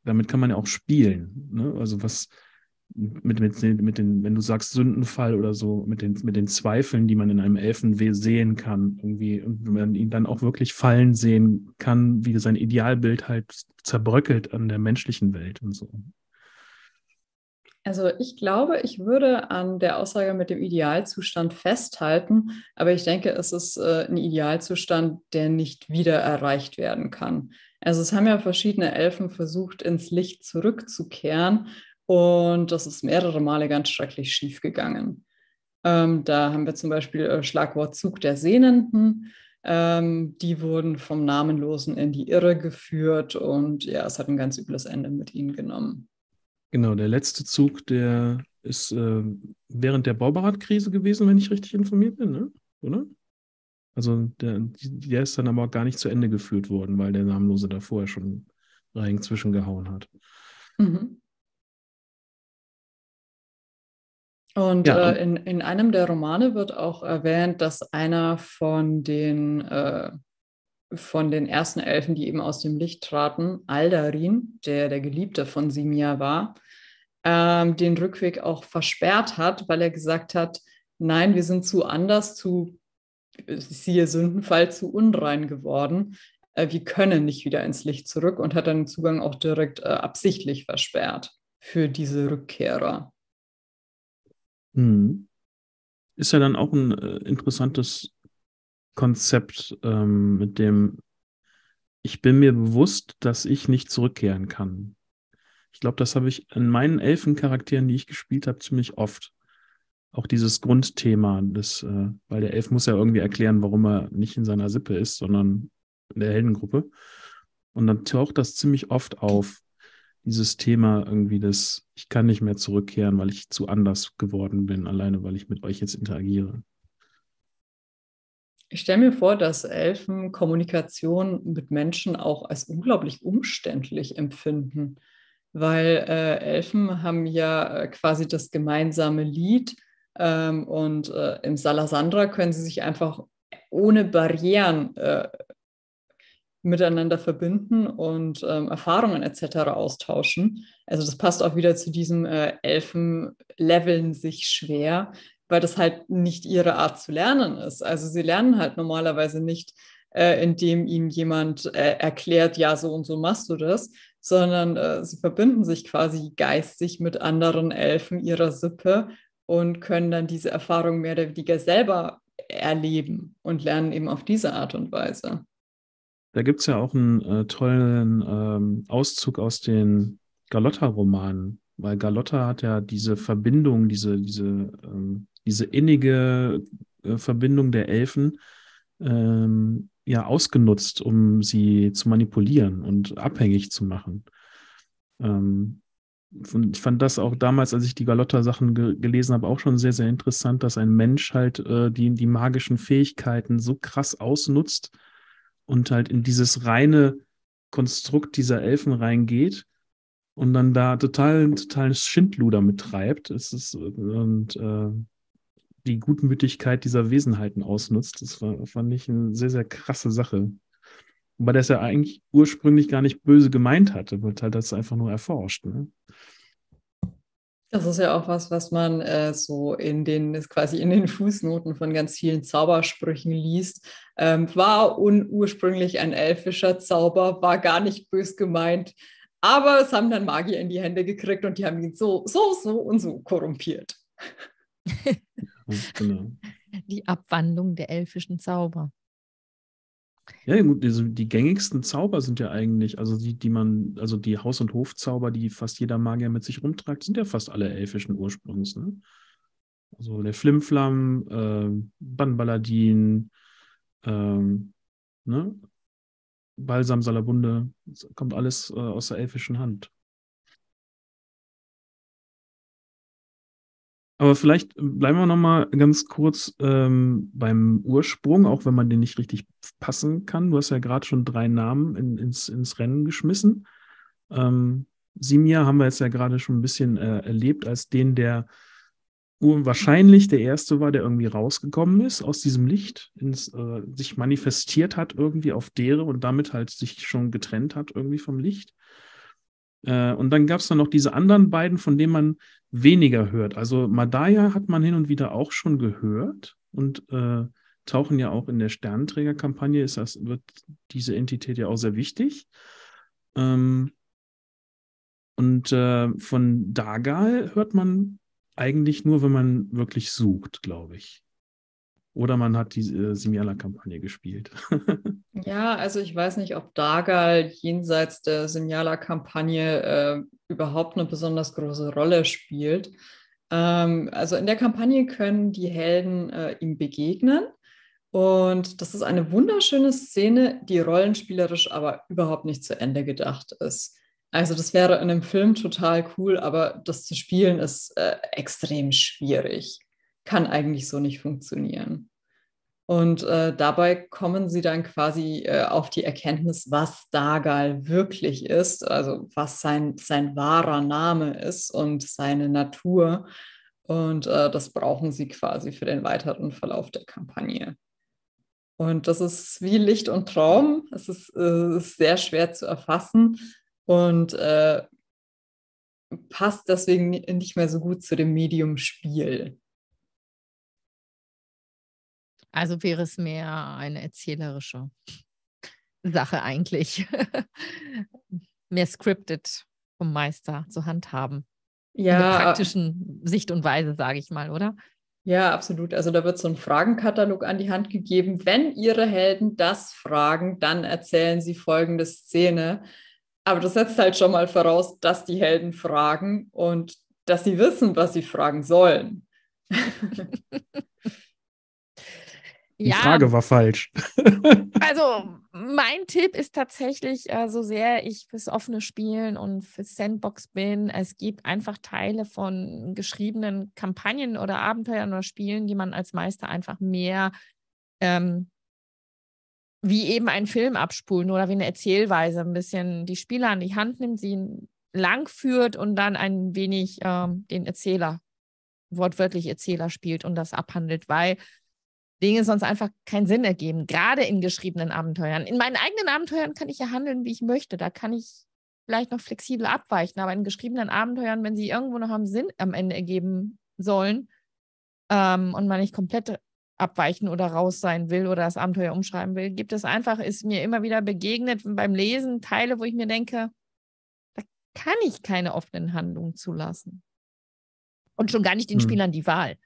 damit kann man ja auch spielen. Ne? Also was mit, mit, mit den, wenn du sagst Sündenfall oder so, mit den, mit den Zweifeln, die man in einem Elfen sehen kann, irgendwie, und wenn man ihn dann auch wirklich fallen sehen kann, wie sein Idealbild halt zerbröckelt an der menschlichen Welt und so. Also ich glaube, ich würde an der Aussage mit dem Idealzustand festhalten, aber ich denke, es ist äh, ein Idealzustand, der nicht wieder erreicht werden kann. Also es haben ja verschiedene Elfen versucht, ins Licht zurückzukehren und das ist mehrere Male ganz schrecklich schiefgegangen. Ähm, da haben wir zum Beispiel äh, Schlagwort Zug der Sehnenden. Ähm, die wurden vom Namenlosen in die Irre geführt und ja, es hat ein ganz übles Ende mit ihnen genommen. Genau, der letzte Zug, der ist äh, während der bauberat gewesen, wenn ich richtig informiert bin, ne? oder? Also der, der ist dann aber auch gar nicht zu Ende geführt worden, weil der Namenlose da vorher schon rein zwischengehauen hat. Mhm. Und ja. äh, in, in einem der Romane wird auch erwähnt, dass einer von den äh, von den ersten Elfen, die eben aus dem Licht traten, Aldarin, der der Geliebte von Simia war, ähm, den Rückweg auch versperrt hat, weil er gesagt hat, nein, wir sind zu anders, zu, siehe Sündenfall, zu unrein geworden. Äh, wir können nicht wieder ins Licht zurück und hat dann den Zugang auch direkt äh, absichtlich versperrt für diese Rückkehrer. Hm. Ist ja dann auch ein äh, interessantes Konzept, ähm, mit dem ich bin mir bewusst, dass ich nicht zurückkehren kann. Ich glaube, das habe ich in meinen Elfencharakteren, die ich gespielt habe, ziemlich oft. Auch dieses Grundthema, des, äh, weil der Elf muss ja irgendwie erklären, warum er nicht in seiner Sippe ist, sondern in der Heldengruppe. Und dann taucht das ziemlich oft auf, dieses Thema irgendwie, dass ich kann nicht mehr zurückkehren, weil ich zu anders geworden bin, alleine weil ich mit euch jetzt interagiere. Ich stelle mir vor, dass Elfen Kommunikation mit Menschen auch als unglaublich umständlich empfinden, weil äh, Elfen haben ja äh, quasi das gemeinsame Lied ähm, und äh, im Salasandra können sie sich einfach ohne Barrieren äh, miteinander verbinden und ähm, Erfahrungen etc. austauschen. Also das passt auch wieder zu diesem äh, Elfen leveln sich schwer, weil das halt nicht ihre Art zu lernen ist. Also sie lernen halt normalerweise nicht, äh, indem ihnen jemand äh, erklärt, ja, so und so machst du das, sondern äh, sie verbinden sich quasi geistig mit anderen Elfen ihrer Sippe und können dann diese Erfahrung mehr oder weniger selber erleben und lernen eben auf diese Art und Weise. Da gibt es ja auch einen äh, tollen ähm, Auszug aus den Galotta-Romanen, weil Galotta hat ja diese Verbindung, diese, diese ähm, diese innige äh, Verbindung der Elfen ähm, ja ausgenutzt, um sie zu manipulieren und abhängig zu machen. Ähm, und ich fand das auch damals, als ich die Galotta-Sachen ge gelesen habe, auch schon sehr, sehr interessant, dass ein Mensch halt äh, die, die magischen Fähigkeiten so krass ausnutzt und halt in dieses reine Konstrukt dieser Elfen reingeht und dann da total, totalen Schindluder mittreibt. Es ist, äh, und äh, die Gutmütigkeit dieser Wesenheiten ausnutzt. Das war, fand ich eine sehr, sehr krasse Sache. Wobei das ja eigentlich ursprünglich gar nicht böse gemeint hatte, wird halt das einfach nur erforscht. Ne? Das ist ja auch was, was man äh, so in den, quasi in den Fußnoten von ganz vielen Zaubersprüchen liest. Ähm, war ursprünglich ein elfischer Zauber, war gar nicht bös gemeint, aber es haben dann Magier in die Hände gekriegt und die haben ihn so, so, so und so korrumpiert. Genau. Die Abwandlung der elfischen Zauber. Ja, gut, also die gängigsten Zauber sind ja eigentlich, also die, die man, also die Haus- und Hofzauber, die fast jeder Magier mit sich rumtragt, sind ja fast alle elfischen Ursprungs. Ne? Also der Flimflam, äh, Bannballadin, ähm, ne? Balsam, Salabunde, kommt alles äh, aus der elfischen Hand. Aber vielleicht bleiben wir nochmal ganz kurz ähm, beim Ursprung, auch wenn man den nicht richtig passen kann. Du hast ja gerade schon drei Namen in, ins, ins Rennen geschmissen. Ähm, Simia haben wir jetzt ja gerade schon ein bisschen äh, erlebt als den, der wahrscheinlich der erste war, der irgendwie rausgekommen ist aus diesem Licht, ins, äh, sich manifestiert hat irgendwie auf Dere und damit halt sich schon getrennt hat irgendwie vom Licht. Äh, und dann gab es dann noch diese anderen beiden, von denen man weniger hört. Also Madaya hat man hin und wieder auch schon gehört und äh, tauchen ja auch in der Sternenträgerkampagne, ist das, wird diese Entität ja auch sehr wichtig. Ähm, und äh, von Dagal hört man eigentlich nur, wenn man wirklich sucht, glaube ich. Oder man hat die äh, Simjala-Kampagne gespielt. ja, also ich weiß nicht, ob Dagal jenseits der simiala kampagne äh, überhaupt eine besonders große Rolle spielt. Ähm, also in der Kampagne können die Helden äh, ihm begegnen. Und das ist eine wunderschöne Szene, die rollenspielerisch aber überhaupt nicht zu Ende gedacht ist. Also das wäre in einem Film total cool, aber das zu spielen ist äh, extrem schwierig kann eigentlich so nicht funktionieren. Und äh, dabei kommen sie dann quasi äh, auf die Erkenntnis, was Dagal wirklich ist, also was sein, sein wahrer Name ist und seine Natur. Und äh, das brauchen sie quasi für den weiteren Verlauf der Kampagne. Und das ist wie Licht und Traum. Es ist, äh, ist sehr schwer zu erfassen und äh, passt deswegen nicht mehr so gut zu dem Medium Spiel. Also wäre es mehr eine erzählerische Sache eigentlich. mehr scripted vom Meister zu handhaben. Ja. In der äh, praktischen Sicht und Weise, sage ich mal, oder? Ja, absolut. Also da wird so ein Fragenkatalog an die Hand gegeben. Wenn Ihre Helden das fragen, dann erzählen Sie folgende Szene. Aber das setzt halt schon mal voraus, dass die Helden fragen und dass sie wissen, was sie fragen sollen. Ja. Die Frage war falsch. also mein Tipp ist tatsächlich, äh, so sehr ich fürs offene Spielen und für Sandbox bin, es gibt einfach Teile von geschriebenen Kampagnen oder Abenteuern oder Spielen, die man als Meister einfach mehr ähm, wie eben einen Film abspulen oder wie eine Erzählweise ein bisschen die Spieler an die Hand nimmt, sie lang führt und dann ein wenig ähm, den Erzähler, wortwörtlich Erzähler spielt und das abhandelt, weil Dinge sonst einfach keinen Sinn ergeben, gerade in geschriebenen Abenteuern. In meinen eigenen Abenteuern kann ich ja handeln, wie ich möchte. Da kann ich vielleicht noch flexibel abweichen, aber in geschriebenen Abenteuern, wenn sie irgendwo noch einen Sinn am Ende ergeben sollen ähm, und man nicht komplett abweichen oder raus sein will oder das Abenteuer umschreiben will, gibt es einfach, ist mir immer wieder begegnet beim Lesen Teile, wo ich mir denke, da kann ich keine offenen Handlungen zulassen. Und schon gar nicht den hm. Spielern die Wahl.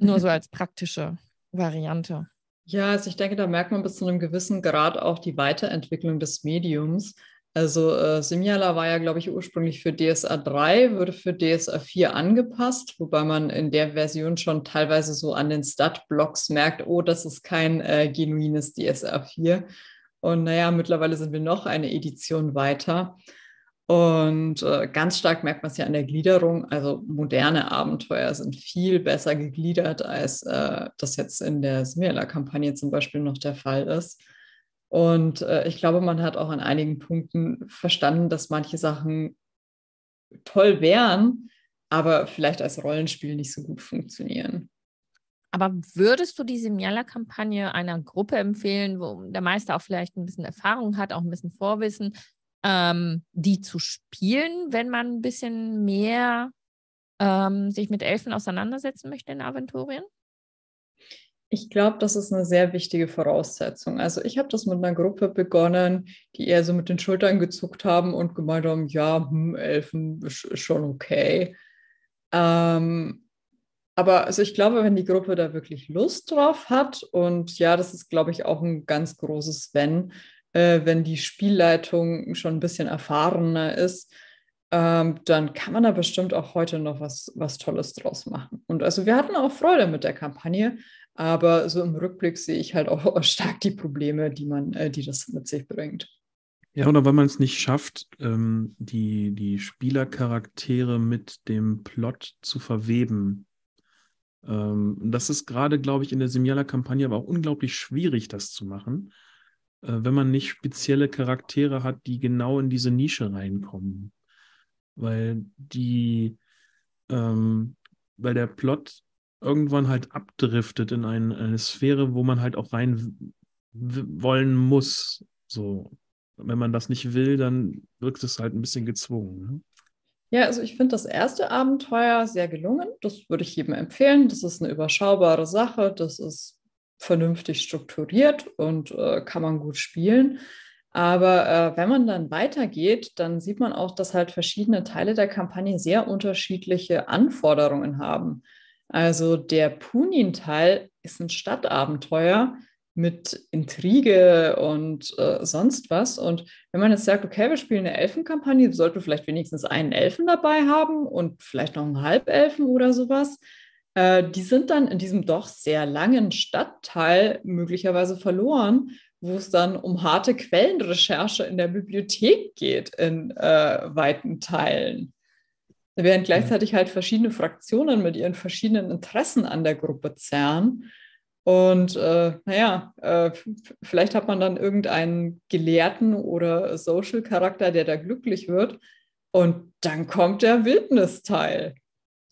Nur so als praktische Variante. Ja, also ich denke, da merkt man bis zu einem gewissen Grad auch die Weiterentwicklung des Mediums. Also äh, Simjala war ja, glaube ich, ursprünglich für DSA 3, wurde für DSA 4 angepasst, wobei man in der Version schon teilweise so an den Stat-Blocks merkt, oh, das ist kein äh, genuines DSA 4. Und naja, mittlerweile sind wir noch eine Edition weiter. Und äh, ganz stark merkt man es ja an der Gliederung. Also moderne Abenteuer sind viel besser gegliedert, als äh, das jetzt in der Smirla-Kampagne zum Beispiel noch der Fall ist. Und äh, ich glaube, man hat auch an einigen Punkten verstanden, dass manche Sachen toll wären, aber vielleicht als Rollenspiel nicht so gut funktionieren. Aber würdest du diese Miala-Kampagne einer Gruppe empfehlen, wo der Meister auch vielleicht ein bisschen Erfahrung hat, auch ein bisschen Vorwissen ähm, die zu spielen, wenn man ein bisschen mehr ähm, sich mit Elfen auseinandersetzen möchte in Aventurien? Ich glaube, das ist eine sehr wichtige Voraussetzung. Also ich habe das mit einer Gruppe begonnen, die eher so mit den Schultern gezuckt haben und gemeint haben, ja, hm, Elfen ist schon okay. Ähm, aber also ich glaube, wenn die Gruppe da wirklich Lust drauf hat und ja, das ist, glaube ich, auch ein ganz großes Wenn, äh, wenn die Spielleitung schon ein bisschen erfahrener ist, ähm, dann kann man da bestimmt auch heute noch was, was Tolles draus machen. Und also wir hatten auch Freude mit der Kampagne, aber so im Rückblick sehe ich halt auch stark die Probleme, die man, äh, die das mit sich bringt. Ja, oder wenn man es nicht schafft, ähm, die, die Spielercharaktere mit dem Plot zu verweben. Ähm, das ist gerade, glaube ich, in der Simiala-Kampagne aber auch unglaublich schwierig, das zu machen, äh, wenn man nicht spezielle Charaktere hat, die genau in diese Nische reinkommen. Weil die, ähm, weil der Plot irgendwann halt abdriftet in ein, eine Sphäre, wo man halt auch rein wollen muss. So, wenn man das nicht will, dann wirkt es halt ein bisschen gezwungen. Ne? Ja, also ich finde das erste Abenteuer sehr gelungen. Das würde ich jedem empfehlen. Das ist eine überschaubare Sache. Das ist vernünftig strukturiert und äh, kann man gut spielen. Aber äh, wenn man dann weitergeht, dann sieht man auch, dass halt verschiedene Teile der Kampagne sehr unterschiedliche Anforderungen haben. Also der Punin-Teil ist ein Stadtabenteuer mit Intrige und äh, sonst was. Und wenn man jetzt sagt, okay, wir spielen eine Elfenkampagne, sollte vielleicht wenigstens einen Elfen dabei haben und vielleicht noch einen Halbelfen oder sowas, äh, die sind dann in diesem doch sehr langen Stadtteil möglicherweise verloren, wo es dann um harte Quellenrecherche in der Bibliothek geht in äh, weiten Teilen. Während gleichzeitig halt verschiedene Fraktionen mit ihren verschiedenen Interessen an der Gruppe zerren. Und äh, naja, äh, vielleicht hat man dann irgendeinen Gelehrten oder Social-Charakter, der da glücklich wird. Und dann kommt der Wildnisteil.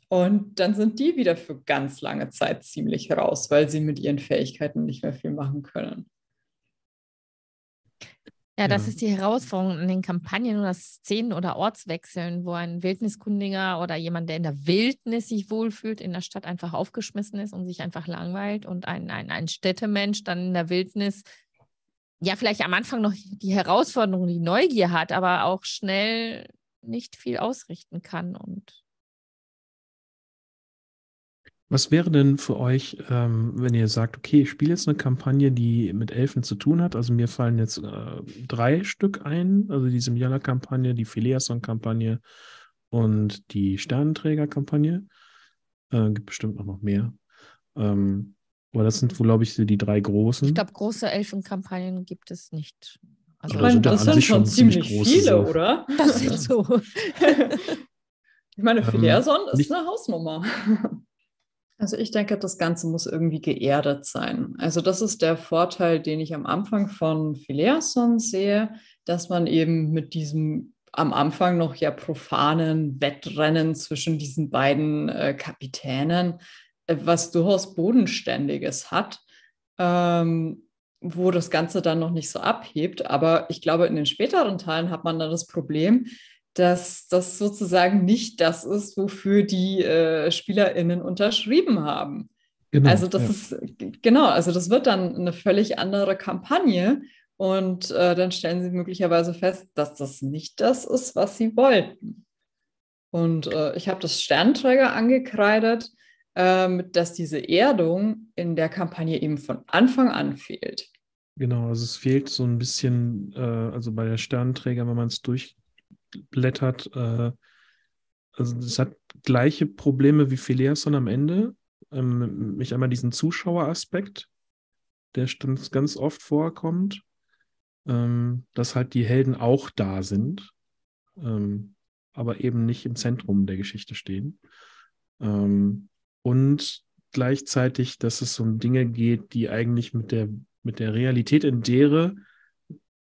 Und dann sind die wieder für ganz lange Zeit ziemlich raus, weil sie mit ihren Fähigkeiten nicht mehr viel machen können. Ja, das ja. ist die Herausforderung in den Kampagnen oder Szenen oder Ortswechseln, wo ein Wildniskundiger oder jemand, der in der Wildnis sich wohlfühlt, in der Stadt einfach aufgeschmissen ist und sich einfach langweilt und ein, ein, ein Städtemensch dann in der Wildnis ja vielleicht am Anfang noch die Herausforderung, die Neugier hat, aber auch schnell nicht viel ausrichten kann und was wäre denn für euch, ähm, wenn ihr sagt, okay, ich spiele jetzt eine Kampagne, die mit Elfen zu tun hat? Also mir fallen jetzt äh, drei Stück ein, also die Simjala-Kampagne, die Phileason-Kampagne und die Sternenträger-Kampagne. Äh, gibt bestimmt noch mehr. Ähm, aber das sind, glaube ich, die drei großen. Ich glaube, große Elfenkampagnen gibt es nicht. Also, also das sind, schon ziemlich, ziemlich viele, so. oder? Das sind so. ich meine, Phileason ähm, ist eine Hausnummer. Also ich denke, das Ganze muss irgendwie geerdet sein. Also das ist der Vorteil, den ich am Anfang von Phileason sehe, dass man eben mit diesem am Anfang noch ja profanen Wettrennen zwischen diesen beiden äh, Kapitänen, äh, was durchaus Bodenständiges hat, ähm, wo das Ganze dann noch nicht so abhebt. Aber ich glaube, in den späteren Teilen hat man dann das Problem, dass das sozusagen nicht das ist, wofür die äh, SpielerInnen unterschrieben haben. Genau, also das ja. ist genau, also das wird dann eine völlig andere Kampagne und äh, dann stellen sie möglicherweise fest, dass das nicht das ist, was sie wollten. Und äh, ich habe das Sternträger angekreidet, ähm, dass diese Erdung in der Kampagne eben von Anfang an fehlt. Genau, also es fehlt so ein bisschen, äh, also bei der Sternträger, wenn man es durch blättert, äh, also es hat gleiche Probleme wie Phileason am Ende. Ähm, mich einmal diesen Zuschaueraspekt, der ganz oft vorkommt, ähm, dass halt die Helden auch da sind, ähm, aber eben nicht im Zentrum der Geschichte stehen. Ähm, und gleichzeitig, dass es um Dinge geht, die eigentlich mit der, mit der Realität in dere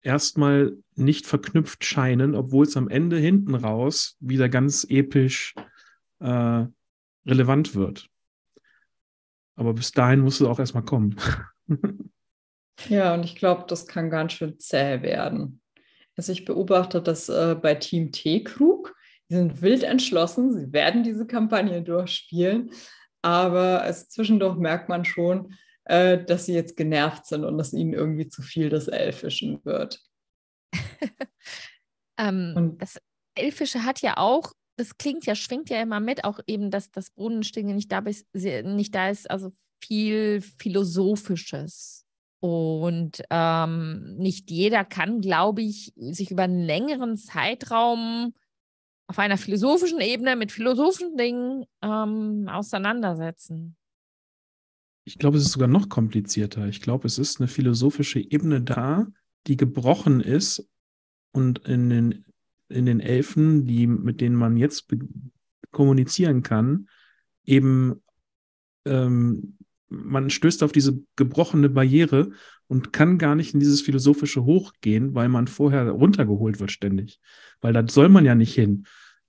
erstmal nicht verknüpft scheinen, obwohl es am Ende hinten raus wieder ganz episch äh, relevant wird. Aber bis dahin muss es auch erstmal kommen. ja, und ich glaube, das kann ganz schön zäh werden. Also ich beobachte das äh, bei Team T-Krug. Die sind wild entschlossen, sie werden diese Kampagne durchspielen. Aber also zwischendurch merkt man schon, äh, dass sie jetzt genervt sind und dass ihnen irgendwie zu viel des Elfischen wird. ähm, das Elfische hat ja auch, das klingt ja, schwingt ja immer mit, auch eben, dass das Brunnenstinge nicht da, ist, nicht da ist, also viel Philosophisches. Und ähm, nicht jeder kann, glaube ich, sich über einen längeren Zeitraum auf einer philosophischen Ebene mit philosophischen Dingen ähm, auseinandersetzen ich glaube, es ist sogar noch komplizierter. Ich glaube, es ist eine philosophische Ebene da, die gebrochen ist und in den, in den Elfen, die, mit denen man jetzt kommunizieren kann, eben ähm, man stößt auf diese gebrochene Barriere und kann gar nicht in dieses philosophische Hochgehen, weil man vorher runtergeholt wird ständig. Weil da soll man ja nicht hin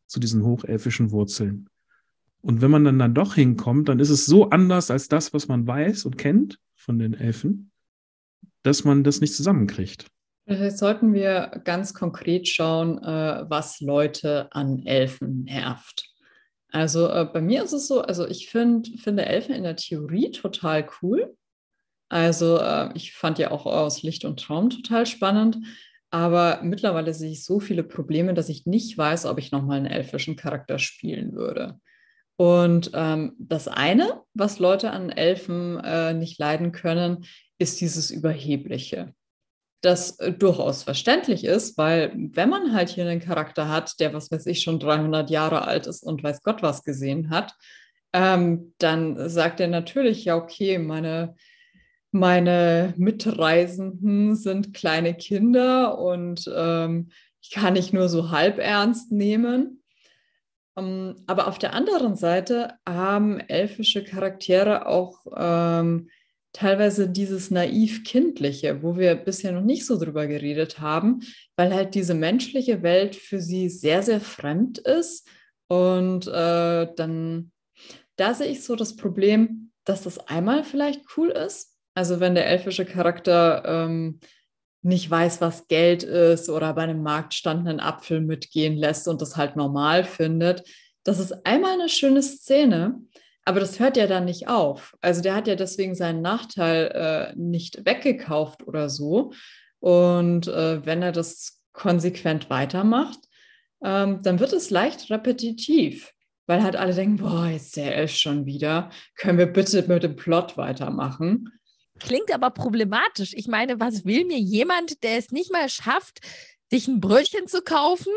zu diesen hochelfischen Wurzeln. Und wenn man dann, dann doch hinkommt, dann ist es so anders als das, was man weiß und kennt von den Elfen, dass man das nicht zusammenkriegt. Vielleicht sollten wir ganz konkret schauen, äh, was Leute an Elfen nervt. Also äh, bei mir ist es so, also ich find, finde Elfen in der Theorie total cool. Also äh, ich fand ja auch aus Licht und Traum total spannend. Aber mittlerweile sehe ich so viele Probleme, dass ich nicht weiß, ob ich nochmal einen elfischen Charakter spielen würde. Und ähm, das eine, was Leute an Elfen äh, nicht leiden können, ist dieses Überhebliche. Das äh, durchaus verständlich ist, weil wenn man halt hier einen Charakter hat, der, was weiß ich, schon 300 Jahre alt ist und weiß Gott was gesehen hat, ähm, dann sagt er natürlich, ja, okay, meine, meine Mitreisenden sind kleine Kinder und ähm, ich kann nicht nur so halb ernst nehmen. Um, ähm, aber auf der anderen Seite haben elfische Charaktere auch ähm, teilweise dieses naiv-kindliche, wo wir bisher noch nicht so drüber geredet haben, weil halt diese menschliche Welt für sie sehr, sehr fremd ist. Und äh, dann, da sehe ich so das Problem, dass das einmal vielleicht cool ist. Also wenn der elfische Charakter ähm, nicht weiß, was Geld ist oder bei einem Marktstand einen Apfel mitgehen lässt und das halt normal findet. Das ist einmal eine schöne Szene, aber das hört ja dann nicht auf. Also der hat ja deswegen seinen Nachteil äh, nicht weggekauft oder so. Und äh, wenn er das konsequent weitermacht, ähm, dann wird es leicht repetitiv, weil halt alle denken, boah, jetzt der Elf schon wieder, können wir bitte mit dem Plot weitermachen. Klingt aber problematisch. Ich meine, was will mir jemand, der es nicht mal schafft, sich ein Brötchen zu kaufen,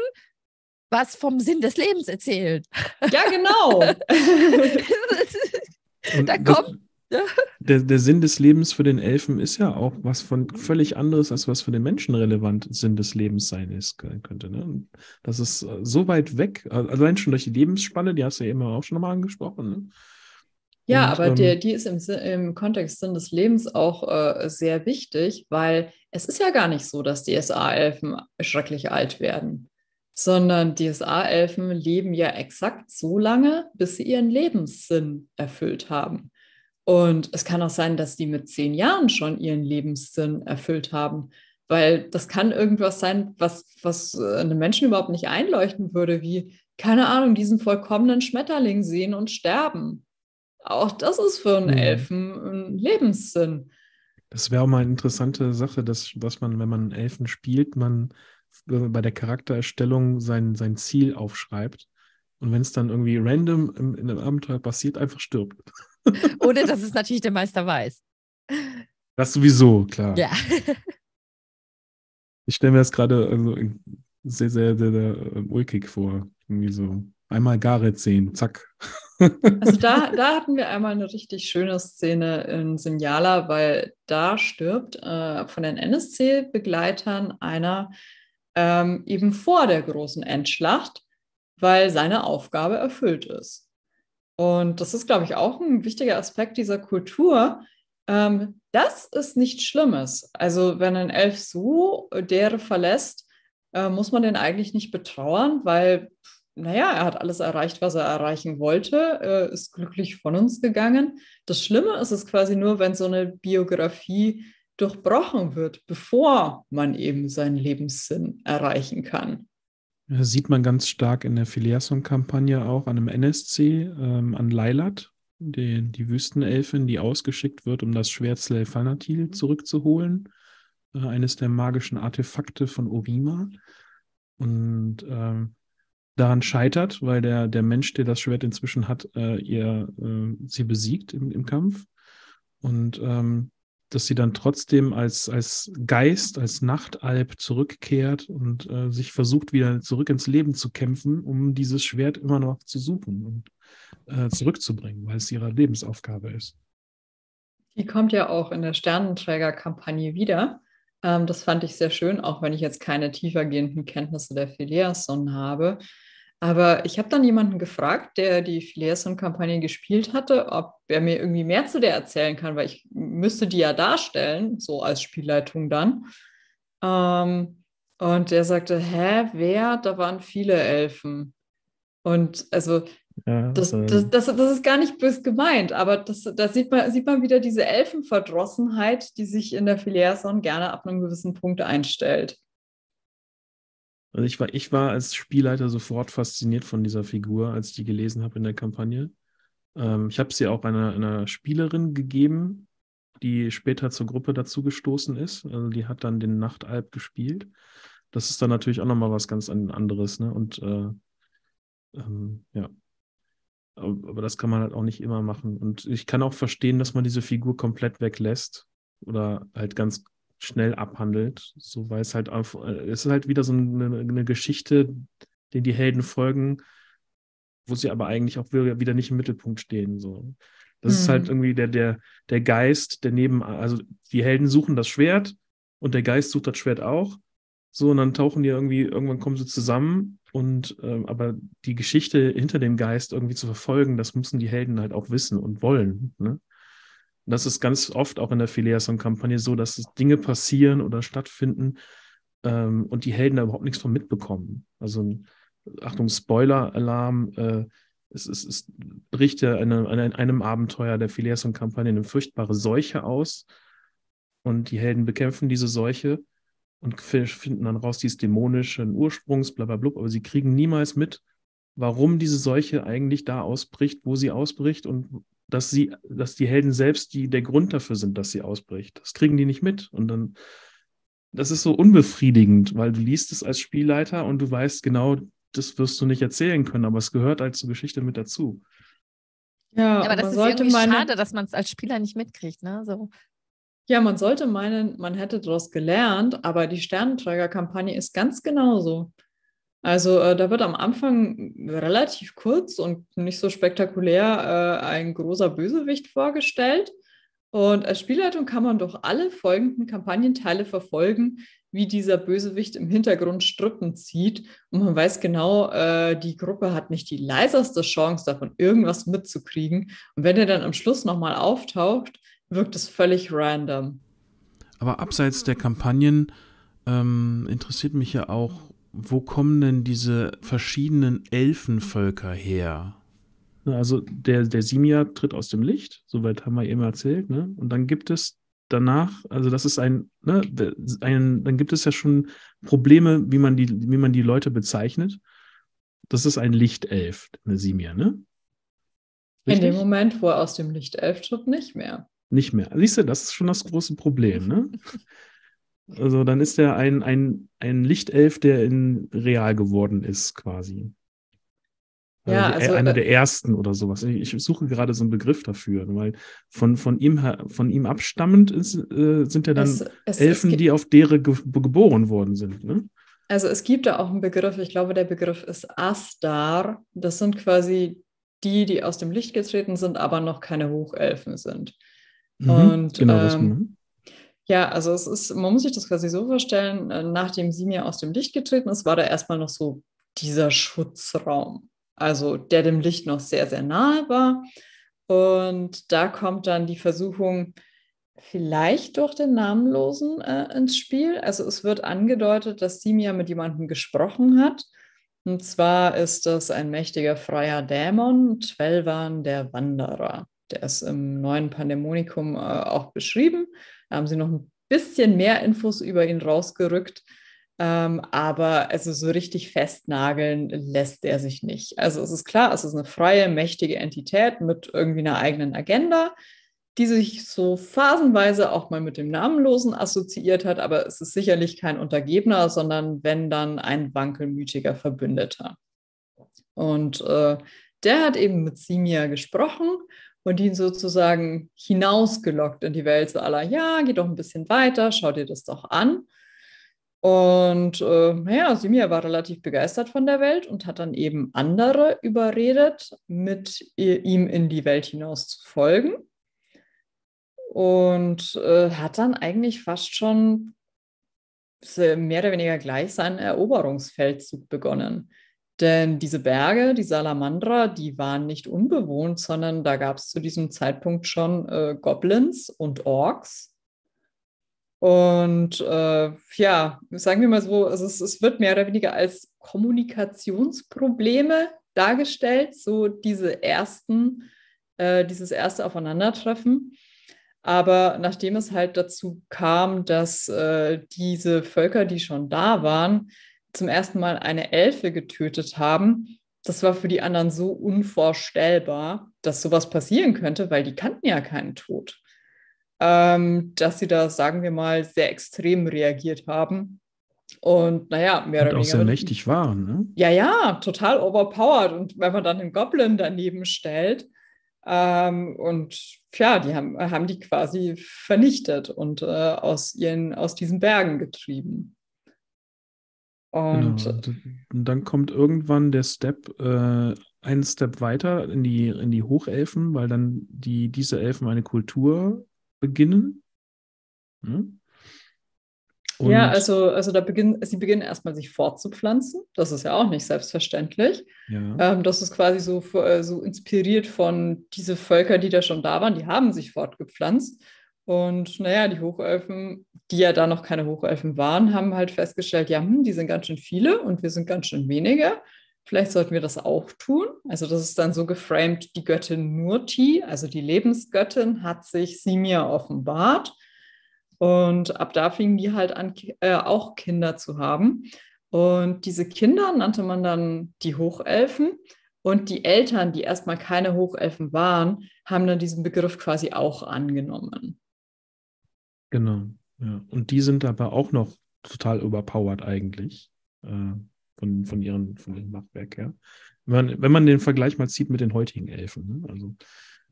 was vom Sinn des Lebens erzählt? Ja, genau. da kommt. Der, der, Sinn des Lebens für den Elfen ist ja auch was von völlig anderes, als was für den Menschen relevant Sinn des Lebens sein ist, könnte. Ne? Das ist äh, so weit weg, allein schon durch die Lebensspanne, die hast du ja eben auch schon mal angesprochen. Ne? Ja, und, aber ähm, die, die ist im, im, Kontext Sinn des Lebens auch äh, sehr wichtig, weil es ist ja gar nicht so, dass DSA-Elfen schrecklich alt werden, sondern DSA-Elfen leben ja exakt so lange, bis sie ihren Lebenssinn erfüllt haben. Und es kann auch sein, dass die mit zehn Jahren schon ihren Lebenssinn erfüllt haben, weil das kann irgendwas sein, was, was äh, einem Menschen überhaupt nicht einleuchten würde, wie, keine Ahnung, diesen vollkommenen Schmetterling sehen und sterben. Auch das ist für einen mhm. Elfen ein Lebenssinn. Das wäre auch mal eine interessante Sache, dass, dass man, wenn man einen Elfen spielt, man bei der Charaktererstellung sein, sein Ziel aufschreibt. Und wenn es dann irgendwie random in einem Abenteuer passiert, einfach stirbt. Ohne dass es natürlich der Meister weiß. Das sowieso, klar. Ja. ich stelle mir das gerade also sehr, sehr, sehr, sehr, äh, ulkig vor. Irgendwie so. Einmal Gareth sehen, zack. Also da, da hatten wir einmal eine richtig schöne Szene in Simjala, weil da stirbt äh, von den NSC-Begleitern einer ähm, eben vor der großen Endschlacht, weil seine Aufgabe erfüllt ist. Und das ist, glaube ich, auch ein wichtiger Aspekt dieser Kultur. Ähm, das ist nichts Schlimmes. Also wenn ein Elf so äh, der verlässt, äh, muss man den eigentlich nicht betrauern, weil naja, er hat alles erreicht, was er erreichen wollte, äh, ist glücklich von uns gegangen. Das Schlimme ist es quasi nur, wenn so eine Biografie durchbrochen wird, bevor man eben seinen Lebenssinn erreichen kann. Das sieht man ganz stark in der Filiasson-Kampagne auch an dem NSC, ähm, an Leilat, die, die Wüstenelfin, die ausgeschickt wird, um das Schwert Slelfanatil mhm. zurückzuholen, äh, eines der magischen Artefakte von Orima. Und ähm, daran scheitert, weil der, der Mensch, der das Schwert inzwischen hat, äh, ihr äh, sie besiegt im, im Kampf. Und ähm, dass sie dann trotzdem als, als Geist, als Nachtalb zurückkehrt und äh, sich versucht, wieder zurück ins Leben zu kämpfen, um dieses Schwert immer noch zu suchen und äh, zurückzubringen, weil es ihre Lebensaufgabe ist. Die kommt ja auch in der Sternenträgerkampagne wieder. Ähm, das fand ich sehr schön, auch wenn ich jetzt keine tiefergehenden Kenntnisse der Filiasson habe. Aber ich habe dann jemanden gefragt, der die Filiasson-Kampagne gespielt hatte, ob er mir irgendwie mehr zu der erzählen kann, weil ich müsste die ja darstellen, so als Spielleitung dann. Ähm, und der sagte, hä, wer? Da waren viele Elfen. Und also ja, das, also das, das, das, ist gar nicht bös gemeint, aber das, da sieht man, sieht man wieder diese Elfenverdrossenheit, die sich in der Filiason gerne ab einem gewissen Punkt einstellt. Also ich war, ich war als Spielleiter sofort fasziniert von dieser Figur, als ich die gelesen habe in der Kampagne. Ähm, ich habe sie auch einer, einer Spielerin gegeben, die später zur Gruppe dazugestoßen ist. Also die hat dann den Nachtalb gespielt. Das ist dann natürlich auch nochmal was ganz anderes. Ne? Und äh, ähm, ja, aber das kann man halt auch nicht immer machen. Und ich kann auch verstehen, dass man diese Figur komplett weglässt oder halt ganz schnell abhandelt. So weil es halt auf, äh, es ist halt wieder so eine, eine Geschichte, den die Helden folgen, wo sie aber eigentlich auch wieder nicht im Mittelpunkt stehen. So. Das mhm. ist halt mhm. irgendwie der, der, der Geist, der neben, also die Helden suchen das Schwert und der Geist sucht das Schwert auch. So, und dann tauchen die irgendwie, irgendwann kommen sie zusammen und ähm, aber die Geschichte hinter dem Geist irgendwie zu verfolgen, das müssen die Helden halt auch wissen und wollen. Ne? das ist ganz oft auch in der Filiason-Kampagne so, dass Dinge passieren oder stattfinden ähm, und die Helden da überhaupt nichts von mitbekommen. Also Achtung, Spoiler-Alarm, äh, es, es, es bricht ja in einem, in einem Abenteuer der Filiason-Kampagne eine furchtbare Seuche aus und die Helden bekämpfen diese Seuche und finden dann raus, die ist dämonischen Ursprungs, bla bla bla, aber sie kriegen niemals mit, warum diese Seuche eigentlich da ausbricht, wo sie ausbricht und dass sie, dass die Helden selbst die, der Grund dafür sind, dass sie ausbricht. Das kriegen die nicht mit. Und dann, das ist so unbefriedigend, weil du liest es als Spielleiter und du weißt genau, das wirst du nicht erzählen können, aber es gehört halt zur Geschichte mit dazu. Ja, ja aber, aber, das ist irgendwie meine... schade, dass man es als Spieler nicht mitkriegt, ne? So, ja, man sollte meinen, man hätte daraus gelernt, aber die Sternenträgerkampagne ist ganz genauso. Also äh, da wird am Anfang relativ kurz und nicht so spektakulär äh, ein großer Bösewicht vorgestellt. Und als Spielleitung kann man doch alle folgenden Kampagnenteile verfolgen, wie dieser Bösewicht im Hintergrund Strippen zieht. Und man weiß genau, äh, die Gruppe hat nicht die leiseste Chance, davon irgendwas mitzukriegen. Und wenn er dann am Schluss nochmal auftaucht, wirkt es völlig random. Aber abseits der Kampagnen ähm, interessiert mich ja auch, wo kommen denn diese verschiedenen Elfenvölker her? Also der, der Simia tritt aus dem Licht, soweit haben wir eben erzählt, ne? Und dann gibt es danach, also das ist ein, ne, ein, dann gibt es ja schon Probleme, wie man die, wie man die Leute bezeichnet. Das ist ein Lichtelf, eine Simia, ne? Richtig? In dem Moment, wo er aus dem Lichtelf tritt, nicht mehr. Nicht mehr. Siehst du, das ist schon das große Problem, ne? Also dann ist er ein, ein, ein Lichtelf, der in real geworden ist, quasi. Also ja, also, also einer äh, der ersten oder sowas. Ich, ich, suche gerade so einen Begriff dafür, weil von, von, ihm, von ihm abstammend ist, äh, sind ja dann es, es, Elfen, es gibt, die auf dere ge geboren worden sind. Ne? Also es gibt da auch einen Begriff, ich glaube, der Begriff ist Astar. Das sind quasi die, die aus dem Licht getreten sind, aber noch keine Hochelfen sind. Mhm, und genau ähm, mhm. Ja, also es ist, man muss sich das quasi so vorstellen, äh, nachdem sie mir aus dem Licht getreten ist, war da erstmal noch so dieser Schutzraum, also der dem Licht noch sehr, sehr nahe war. Und da kommt dann die Versuchung vielleicht durch den Namenlosen äh, ins Spiel. Also es wird angedeutet, dass sie mir mit jemandem gesprochen hat. Und zwar ist das ein mächtiger freier Dämon, Twelvan der Wanderer. Der ist im neuen Pandemonikum äh, auch beschrieben. Da haben sie noch ein bisschen mehr Infos über ihn rausgerückt. Ähm, aber also so richtig festnageln lässt er sich nicht. Also es ist klar, es ist eine freie, mächtige Entität mit irgendwie einer eigenen Agenda, die sich so phasenweise auch mal mit dem Namenlosen assoziiert hat, aber es ist sicherlich kein Untergebener, sondern wenn dann ein wankelmütiger Verbündeter. Und äh, der hat eben mit Simia gesprochen und ihn sozusagen hinausgelockt in die Welt, so aller, ja, geh doch ein bisschen weiter, schau dir das doch an. Und äh, ja, Simia war relativ begeistert von der Welt und hat dann eben andere überredet, mit ihm in die Welt hinaus zu folgen. Und äh, hat dann eigentlich fast schon äh, mehr oder weniger gleich seinen Eroberungsfeldzug begonnen. Denn diese Berge, die Salamandra, die waren nicht unbewohnt, sondern da gab es zu diesem Zeitpunkt schon äh, Goblins und Orks. Und äh, ja, sagen wir mal so, also es, es wird mehr oder weniger als Kommunikationsprobleme dargestellt, so diese ersten, äh, dieses erste Aufeinandertreffen. Aber nachdem es halt dazu kam, dass äh, diese Völker, die schon da waren, zum ersten Mal eine Elfe getötet haben, das war für die anderen so unvorstellbar, dass sowas passieren könnte, weil die kannten ja keinen Tod. Ähm, dass sie da, sagen wir mal, sehr extrem reagiert haben. Und naja, mehr und oder weniger. Auch sehr mächtig waren, ne? Ja, ja, total overpowered. Und wenn man dann den Goblin daneben stellt, ähm, und ja, die haben, haben die quasi vernichtet und äh, aus, ihren, aus diesen Bergen getrieben. Genau, und, genau. Und dann kommt irgendwann der Step, äh, einen Step weiter in die, in die Hochelfen, weil dann die, diese Elfen eine Kultur beginnen. Hm? ja, also, also da beginnen, sie beginnen erstmal sich fortzupflanzen. Das ist ja auch nicht selbstverständlich. Ja. Ähm, das ist quasi so, äh, so inspiriert von diese Völker, die da schon da waren, die haben sich fortgepflanzt. Und naja, die Hochelfen die ja da noch keine Hochelfen waren, haben halt festgestellt, ja, hm, die sind ganz schön viele und wir sind ganz schön wenige. Vielleicht sollten wir das auch tun. Also das ist dann so geframed, die Göttin Nurti, also die Lebensgöttin, hat sich Simir offenbart. Und ab da fingen die halt an, äh, auch Kinder zu haben. Und diese Kinder nannte man dann die Hochelfen. Und die Eltern, die erstmal keine Hochelfen waren, haben dann diesen Begriff quasi auch angenommen. Genau. Ja, und die sind aber auch noch total überpowered eigentlich äh, von, von, ihren, von ihrem Machtwerk her. Wenn man, wenn man den Vergleich mal zieht mit den heutigen Elfen, ne? also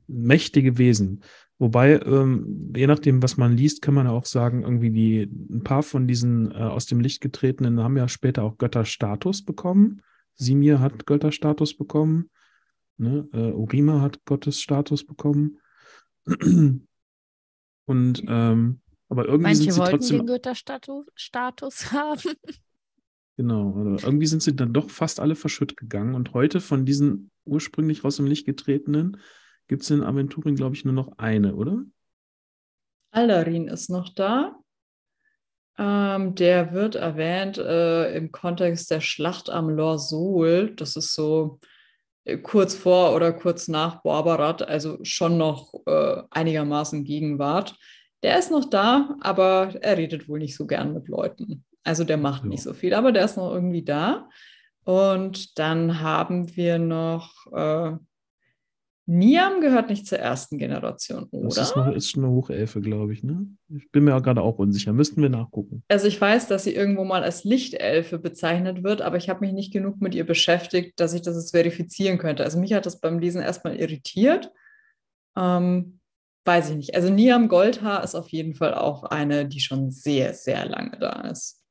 mächtige Wesen. Wobei, ähm, je nachdem, was man liest, kann man auch sagen, irgendwie die, ein paar von diesen äh, aus dem Licht getretenen haben ja später auch Götterstatus bekommen. Simir hat Götterstatus bekommen. Ne? Äh, Orima hat Gottesstatus bekommen. Und ähm, aber irgendwie Manche sind sie wollten trotzdem. den Götterstatus haben. Genau, also irgendwie sind sie dann doch fast alle verschütt gegangen. Und heute von diesen ursprünglich aus dem Licht getretenen gibt es in Aventurien, glaube ich, nur noch eine, oder? Alarin ist noch da. Ähm, der wird erwähnt äh, im Kontext der Schlacht am Lorsul. Das ist so äh, kurz vor oder kurz nach Barbarat, also schon noch äh, einigermaßen Gegenwart der ist noch da, aber er redet wohl nicht so gern mit Leuten. Also der macht ja. nicht so viel, aber der ist noch irgendwie da. Und dann haben wir noch äh, Niam gehört nicht zur ersten Generation, oder? Das ist, noch, ist eine Hochelfe, glaube ich, ne? Ich bin mir auch gerade auch unsicher. Müssten wir nachgucken. Also ich weiß, dass sie irgendwo mal als Lichtelfe bezeichnet wird, aber ich habe mich nicht genug mit ihr beschäftigt, dass ich das verifizieren könnte. Also mich hat das beim Lesen erstmal irritiert. Ähm, weiß ich nicht. Also Niam Goldhaar ist auf jeden Fall auch eine, die schon sehr, sehr lange da ist.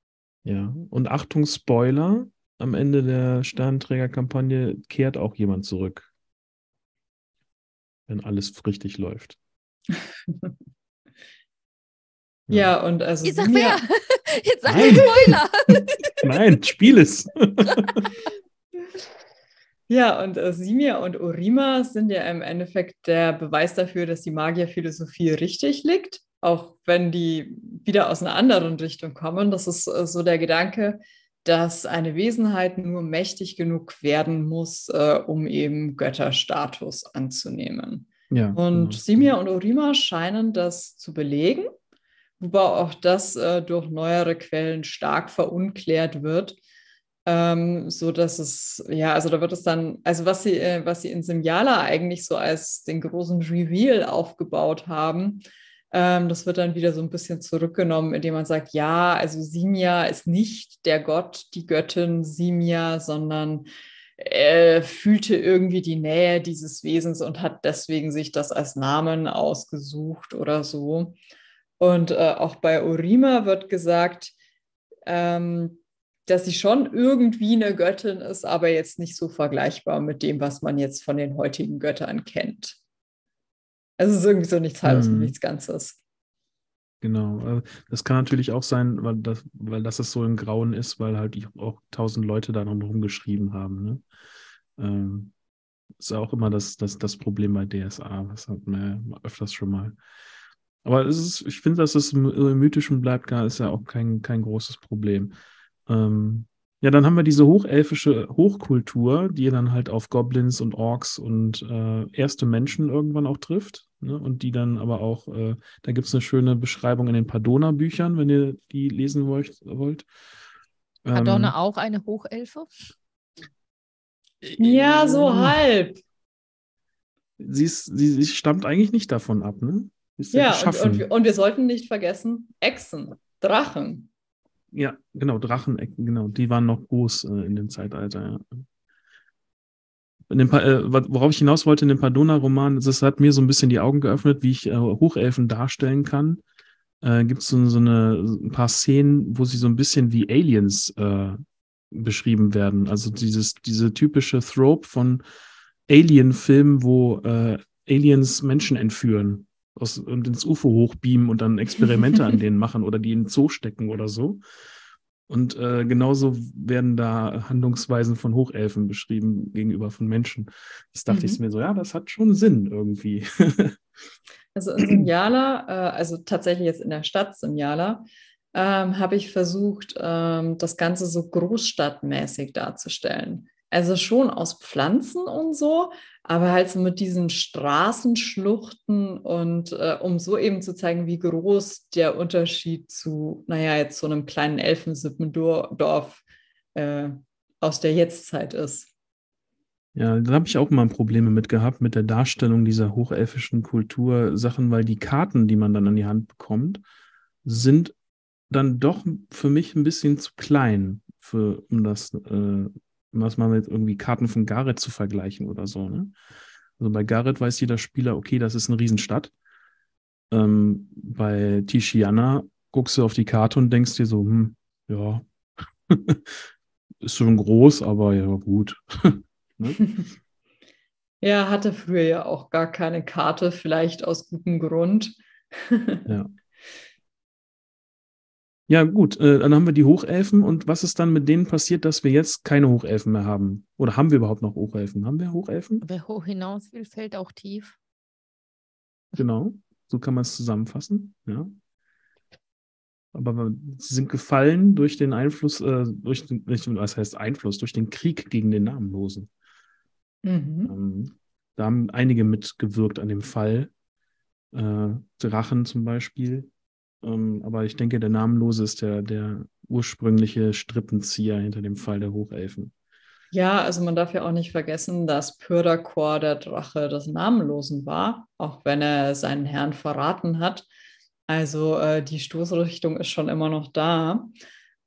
Ja, und Achtung, Spoiler, am Ende der Sternträgerkampagne kehrt auch jemand zurück. Wenn alles richtig läuft. ja. ja, und also. Jetzt sag wer! Jetzt sag Spoiler! Nein, spiel es! Ja, und äh, Simia und Orima sind ja im Endeffekt der Beweis dafür, dass die Magierphilosophie richtig liegt, auch wenn die wieder aus einer anderen Richtung kommen. Das ist äh, so der Gedanke, dass eine Wesenheit nur mächtig genug werden muss, äh, um eben Götterstatus anzunehmen. Ja, und genau. Simia und Orima scheinen das zu belegen, wobei auch das äh, durch neuere Quellen stark verunklärt wird ähm, so dass es, ja, also da wird es dann, also was sie, äh, was sie in Simjala eigentlich so als den großen Reveal aufgebaut haben, ähm, das wird dann wieder so ein bisschen zurückgenommen, indem man sagt, ja, also Simia ist nicht der Gott, die Göttin Simia, sondern er fühlte irgendwie die Nähe dieses Wesens und hat deswegen sich das als Namen ausgesucht oder so. Und äh, auch bei Urima wird gesagt, ähm, dass sie schon irgendwie eine Göttin ist, aber jetzt nicht so vergleichbar mit dem, was man jetzt von den heutigen Göttern kennt. Also es ist irgendwie so nichts Halbes und hm. nichts Ganzes. Genau. Äh, das kann natürlich auch sein, weil das, weil das so im Grauen ist, weil halt auch tausend Leute da noch rumgeschrieben haben. Ne? Ähm, ist auch immer das, das, das Problem bei DSA. Das hat man ja öfters schon mal. Aber ist, ich finde, dass es im Mythischen bleibt, ist ja auch kein, kein großes Problem. Ähm, ja, dann haben wir diese hochelfische Hochkultur, die dann halt auf Goblins und Orks und äh, erste Menschen irgendwann auch trifft. Ne? Und die dann aber auch, äh, da gibt es eine schöne Beschreibung in den Padona-Büchern, wenn ihr die lesen wollt. Ähm, Padona auch eine Hochelfe? Äh, ja, so halb. Sie, ist, sie, sie stammt eigentlich nicht davon ab, ne? ja, und, und, und wir sollten nicht vergessen, Echsen, Drachen, ja, genau, Drachenecken, genau. Die waren noch groß äh, in dem Zeitalter, ja. In dem äh, worauf ich hinaus wollte, in dem Pardona-Roman, das hat mir so ein bisschen die Augen geöffnet, wie ich äh, Hochelfen darstellen kann. Äh, Gibt so, so es so, ein paar Szenen, wo sie so ein bisschen wie Aliens äh, beschrieben werden. Also dieses, diese typische Thrope von Alien-Filmen, wo äh, Aliens Menschen entführen aus, ins UFO hochbeamen und dann Experimente an denen machen oder die in den Zoo stecken oder so. Und äh, genauso werden da Handlungsweisen von Hochelfen beschrieben gegenüber von Menschen. Das dachte mhm. ich mir so, ja, das hat schon Sinn irgendwie. also in Simjala, äh, also tatsächlich jetzt in der Stadt Simjala, ähm, habe ich versucht, ähm, das Ganze so großstadtmäßig darzustellen. Also schon aus Pflanzen und so, aber halt so mit diesen Straßenschluchten und äh, um so eben zu zeigen, wie groß der Unterschied zu, naja, jetzt so einem kleinen Elfensippendorf äh, aus der Jetztzeit ist. Ja, da habe ich auch mal Probleme mit gehabt, mit der Darstellung dieser hochelfischen Kultursachen, weil die Karten, die man dann an die Hand bekommt, sind dann doch für mich ein bisschen zu klein, für, um das äh, was mal mit irgendwie Karten von Gareth zu vergleichen oder so. Ne? Also bei Gareth weiß jeder Spieler, okay, das ist eine Riesenstadt. Ähm, bei Tishiana guckst du auf die Karte und denkst dir so, hm, ja, ist schon groß, aber ja, gut. ne? Ja, hatte früher ja auch gar keine Karte, vielleicht aus gutem Grund. ja. Ja, gut, äh, dann haben wir die Hochelfen. Und was ist dann mit denen passiert, dass wir jetzt keine Hochelfen mehr haben? Oder haben wir überhaupt noch Hochelfen? Haben wir Hochelfen? Wer hoch hinaus will, fällt auch tief. Genau, so kann man es zusammenfassen, ja. Aber sie sind gefallen durch den Einfluss, äh, durch den, was heißt Einfluss, durch den Krieg gegen den Namenlosen. Mhm. Ähm, da haben einige mitgewirkt an dem Fall. Äh, Drachen zum Beispiel ähm, aber ich denke, der Namenlose ist der, der ursprüngliche Strippenzieher hinter dem Fall der Hochelfen. Ja, also man darf ja auch nicht vergessen, dass Pyrdakor der Drache des Namenlosen war, auch wenn er seinen Herrn verraten hat. Also äh, die Stoßrichtung ist schon immer noch da.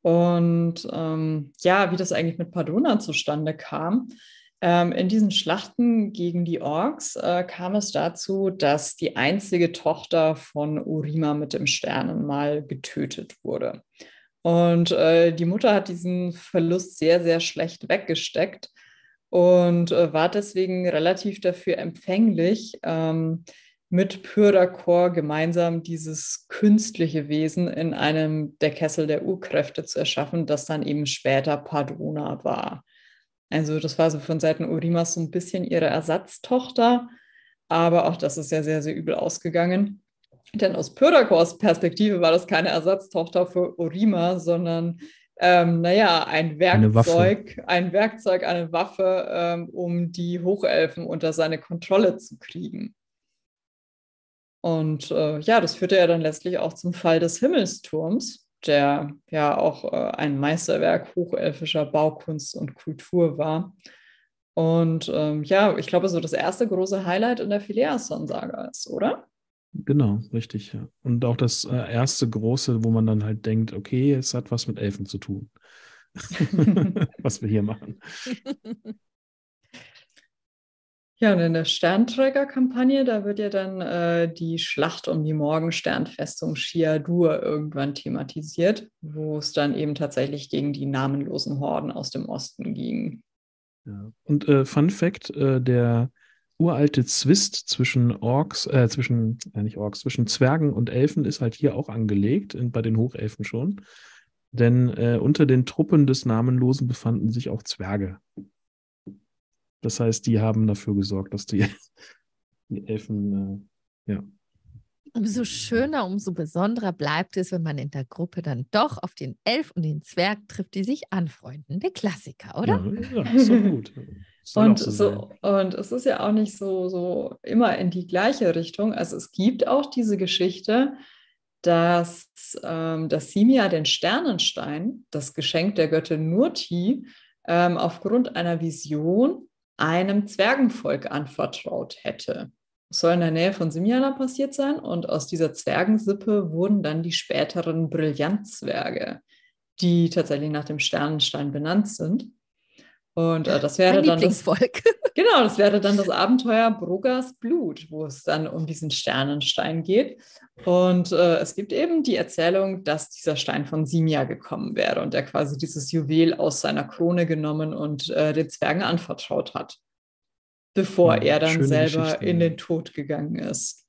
Und ähm, ja, wie das eigentlich mit Paduna zustande kam, ähm, in diesen Schlachten gegen die Orks äh, kam es dazu, dass die einzige Tochter von Urima mit dem Sternenmal getötet wurde. Und äh, die Mutter hat diesen Verlust sehr, sehr schlecht weggesteckt und äh, war deswegen relativ dafür empfänglich, ähm, mit Pyrrhakor gemeinsam dieses künstliche Wesen in einem der Kessel der Urkräfte zu erschaffen, das dann eben später Padrona war. Also das war so von Seiten Urimas so ein bisschen ihre Ersatztochter, aber auch das ist ja sehr, sehr übel ausgegangen. Denn aus Pyrakors Perspektive war das keine Ersatztochter für Urima, sondern ähm, naja, ein Werkzeug, ein Werkzeug, eine Waffe, ähm, um die Hochelfen unter seine Kontrolle zu kriegen. Und äh, ja, das führte ja dann letztlich auch zum Fall des Himmelsturms, der ja auch äh, ein Meisterwerk hochelfischer Baukunst und Kultur war. Und ähm, ja, ich glaube, so das erste große Highlight in der Phileason-Saga ist, oder? Genau, richtig. Und auch das äh, erste große, wo man dann halt denkt, okay, es hat was mit Elfen zu tun, was wir hier machen. Ja, und in der Sternträgerkampagne, da wird ja dann äh, die Schlacht um die Morgensternfestung Shiadur irgendwann thematisiert, wo es dann eben tatsächlich gegen die namenlosen Horden aus dem Osten ging. Ja. Und äh, Fun Fact: äh, der uralte Zwist zwischen Orks, äh, zwischen, äh, nicht Orks, zwischen Zwergen und Elfen ist halt hier auch angelegt, in, bei den Hochelfen schon. Denn äh, unter den Truppen des Namenlosen befanden sich auch Zwerge. Das heißt, die haben dafür gesorgt, dass die, die Elfen, äh, ja. Umso schöner, umso besonderer bleibt es, wenn man in der Gruppe dann doch auf den Elf und den Zwerg trifft, die sich anfreunden. Der Klassiker, oder? Ja, ja so gut. und, so, und es ist ja auch nicht so, so immer in die gleiche Richtung. Also es gibt auch diese Geschichte, dass, ähm, dass Simia den Sternenstein, das Geschenk der Göttin Nurti, ähm, aufgrund einer Vision einem Zwergenvolk anvertraut hätte. Das soll in der Nähe von Simiana passiert sein und aus dieser Zwergensippe wurden dann die späteren Brillantzwerge, die tatsächlich nach dem Sternenstein benannt sind. Und äh, das wäre dann Das, genau, das wäre dann das Abenteuer Brogas Blut, wo es dann um diesen Sternenstein geht. Und äh, es gibt eben die Erzählung, dass dieser Stein von Simia gekommen wäre und er quasi dieses Juwel aus seiner Krone genommen und äh, den Zwergen anvertraut hat, bevor ja, hm, er dann selber in den Tod gegangen ist.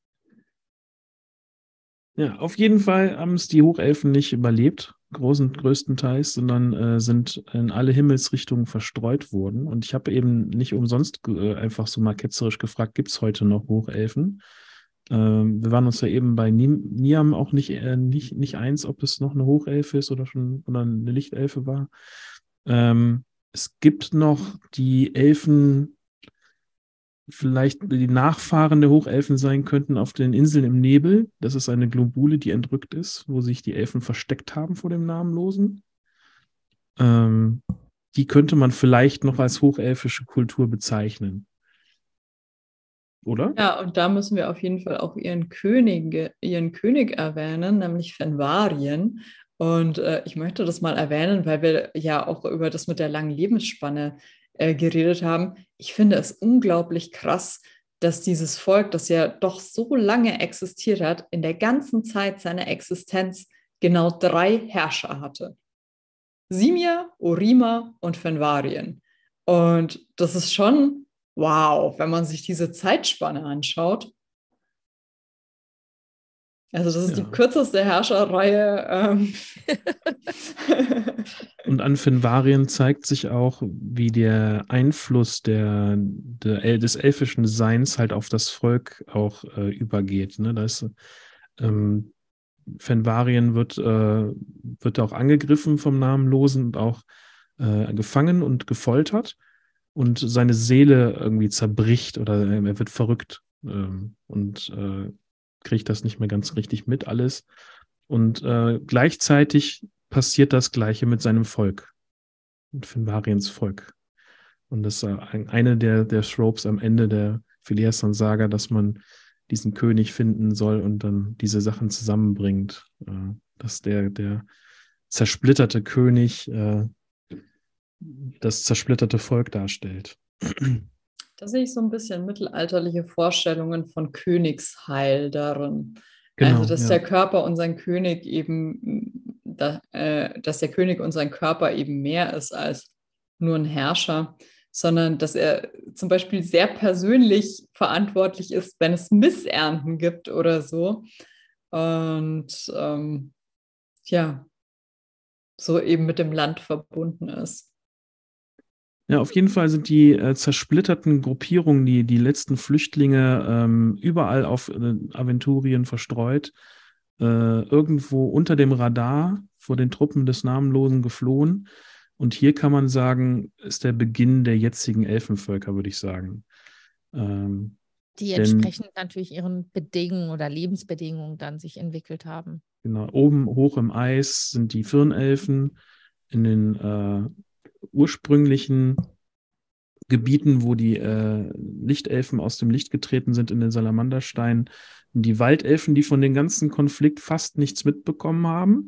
Ja, auf jeden Fall haben es die Hochelfen nicht überlebt großen, größtenteils, sondern äh, sind in alle Himmelsrichtungen verstreut worden. Und ich habe eben nicht umsonst äh, einfach so mal ketzerisch gefragt, gibt es heute noch Hochelfen? Ähm, wir waren uns ja eben bei Niam auch nicht, äh, nicht, nicht eins, ob es noch eine Hochelfe ist oder schon oder eine Lichtelfe war. Ähm, es gibt noch die Elfen vielleicht die Nachfahren der Hochelfen sein könnten auf den Inseln im Nebel. Das ist eine Globule, die entrückt ist, wo sich die Elfen versteckt haben vor dem Namenlosen. Ähm, die könnte man vielleicht noch als hochelfische Kultur bezeichnen. Oder? Ja, und da müssen wir auf jeden Fall auch ihren König, ihren König erwähnen, nämlich Fenvarien. Und äh, ich möchte das mal erwähnen, weil wir ja auch über das mit der langen Lebensspanne äh, geredet haben. Ich finde es unglaublich krass, dass dieses Volk, das ja doch so lange existiert hat, in der ganzen Zeit seiner Existenz genau drei Herrscher hatte. Simia, Urima und Fenvarien. Und das ist schon wow, wenn man sich diese Zeitspanne anschaut. Also das ist ja. die kürzeste Herrscherreihe. Ähm. Und an Finvarien zeigt sich auch, wie der Einfluss der, der des elfischen Seins halt auf das Volk auch äh, übergeht. Ne? Da ist ähm, Fenvarien wird, äh, wird auch angegriffen vom Namenlosen und auch äh, gefangen und gefoltert und seine Seele irgendwie zerbricht oder äh, er wird verrückt ähm, und äh, kriege das nicht mehr ganz richtig mit alles. Und äh, gleichzeitig passiert das Gleiche mit seinem Volk, mit Finvariens Volk. Und das ist äh, eine der, der Tropes am Ende der Phileason-Saga, dass man diesen König finden soll und dann diese Sachen zusammenbringt. Äh, dass der, der zersplitterte König äh, das zersplitterte Volk darstellt. Da sehe ich so ein bisschen mittelalterliche Vorstellungen von Königsheil darin. Also, genau, also, dass ja. der Körper und sein König eben, mm, da, äh, dass der König und Körper eben mehr ist als nur ein Herrscher, sondern dass er zum Beispiel sehr persönlich verantwortlich ist, wenn es Missernten gibt oder so. Und ähm, ja, so eben mit dem Land verbunden ist. Ja, auf jeden Fall sind die äh, zersplitterten Gruppierungen, die, die letzten Flüchtlinge ähm, überall auf äh, Aventurien verstreut, äh, irgendwo unter dem Radar vor den Truppen des Namenlosen geflohen. Und hier kann man sagen, ist der Beginn der jetzigen Elfenvölker, würde ich sagen. Ähm, die entsprechend denn, natürlich ihren Bedingungen oder Lebensbedingungen dann sich entwickelt haben. Genau, oben hoch im Eis sind die Firnelfen, in den äh, ursprünglichen Gebieten, wo die äh, Lichtelfen aus dem Licht getreten sind in den Salamandersteinen, die Waldelfen, die von dem ganzen Konflikt fast nichts mitbekommen haben.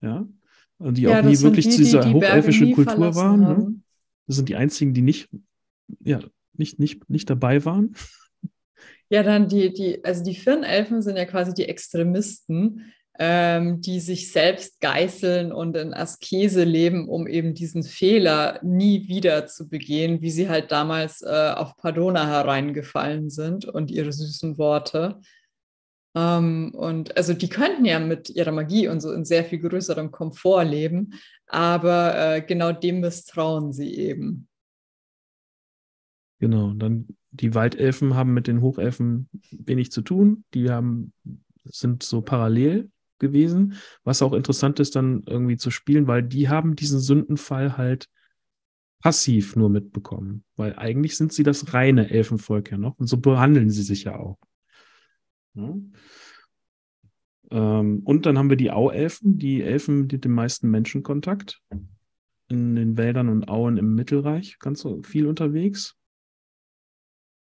Ja, die ja, auch nie wirklich die, zu dieser die hochelfischen Kultur waren. Ne? Das sind die einzigen, die nicht, ja, nicht, nicht, nicht dabei waren. Ja, dann die, die, also die Firnelfen sind ja quasi die Extremisten, ähm, die sich selbst geißeln und in Askese leben, um eben diesen Fehler nie wieder zu begehen, wie sie halt damals äh, auf Padona hereingefallen sind und ihre süßen Worte. Um, ähm, und also die könnten ja mit ihrer Magie und so in sehr viel größerem Komfort leben, aber äh, genau dem misstrauen sie eben. Genau, dann die Waldelfen haben mit den Hochelfen wenig zu tun. Die haben, sind so parallel gewesen, was auch interessant ist, dann irgendwie zu spielen, weil die haben diesen Sündenfall halt passiv nur mitbekommen, weil eigentlich sind sie das reine Elfenvolk ja noch und so behandeln sie sich ja auch. Ja. Ähm, und dann haben wir die Auelfen, die Elfen mit dem meisten Menschenkontakt in den Wäldern und Auen im Mittelreich, ganz so viel unterwegs.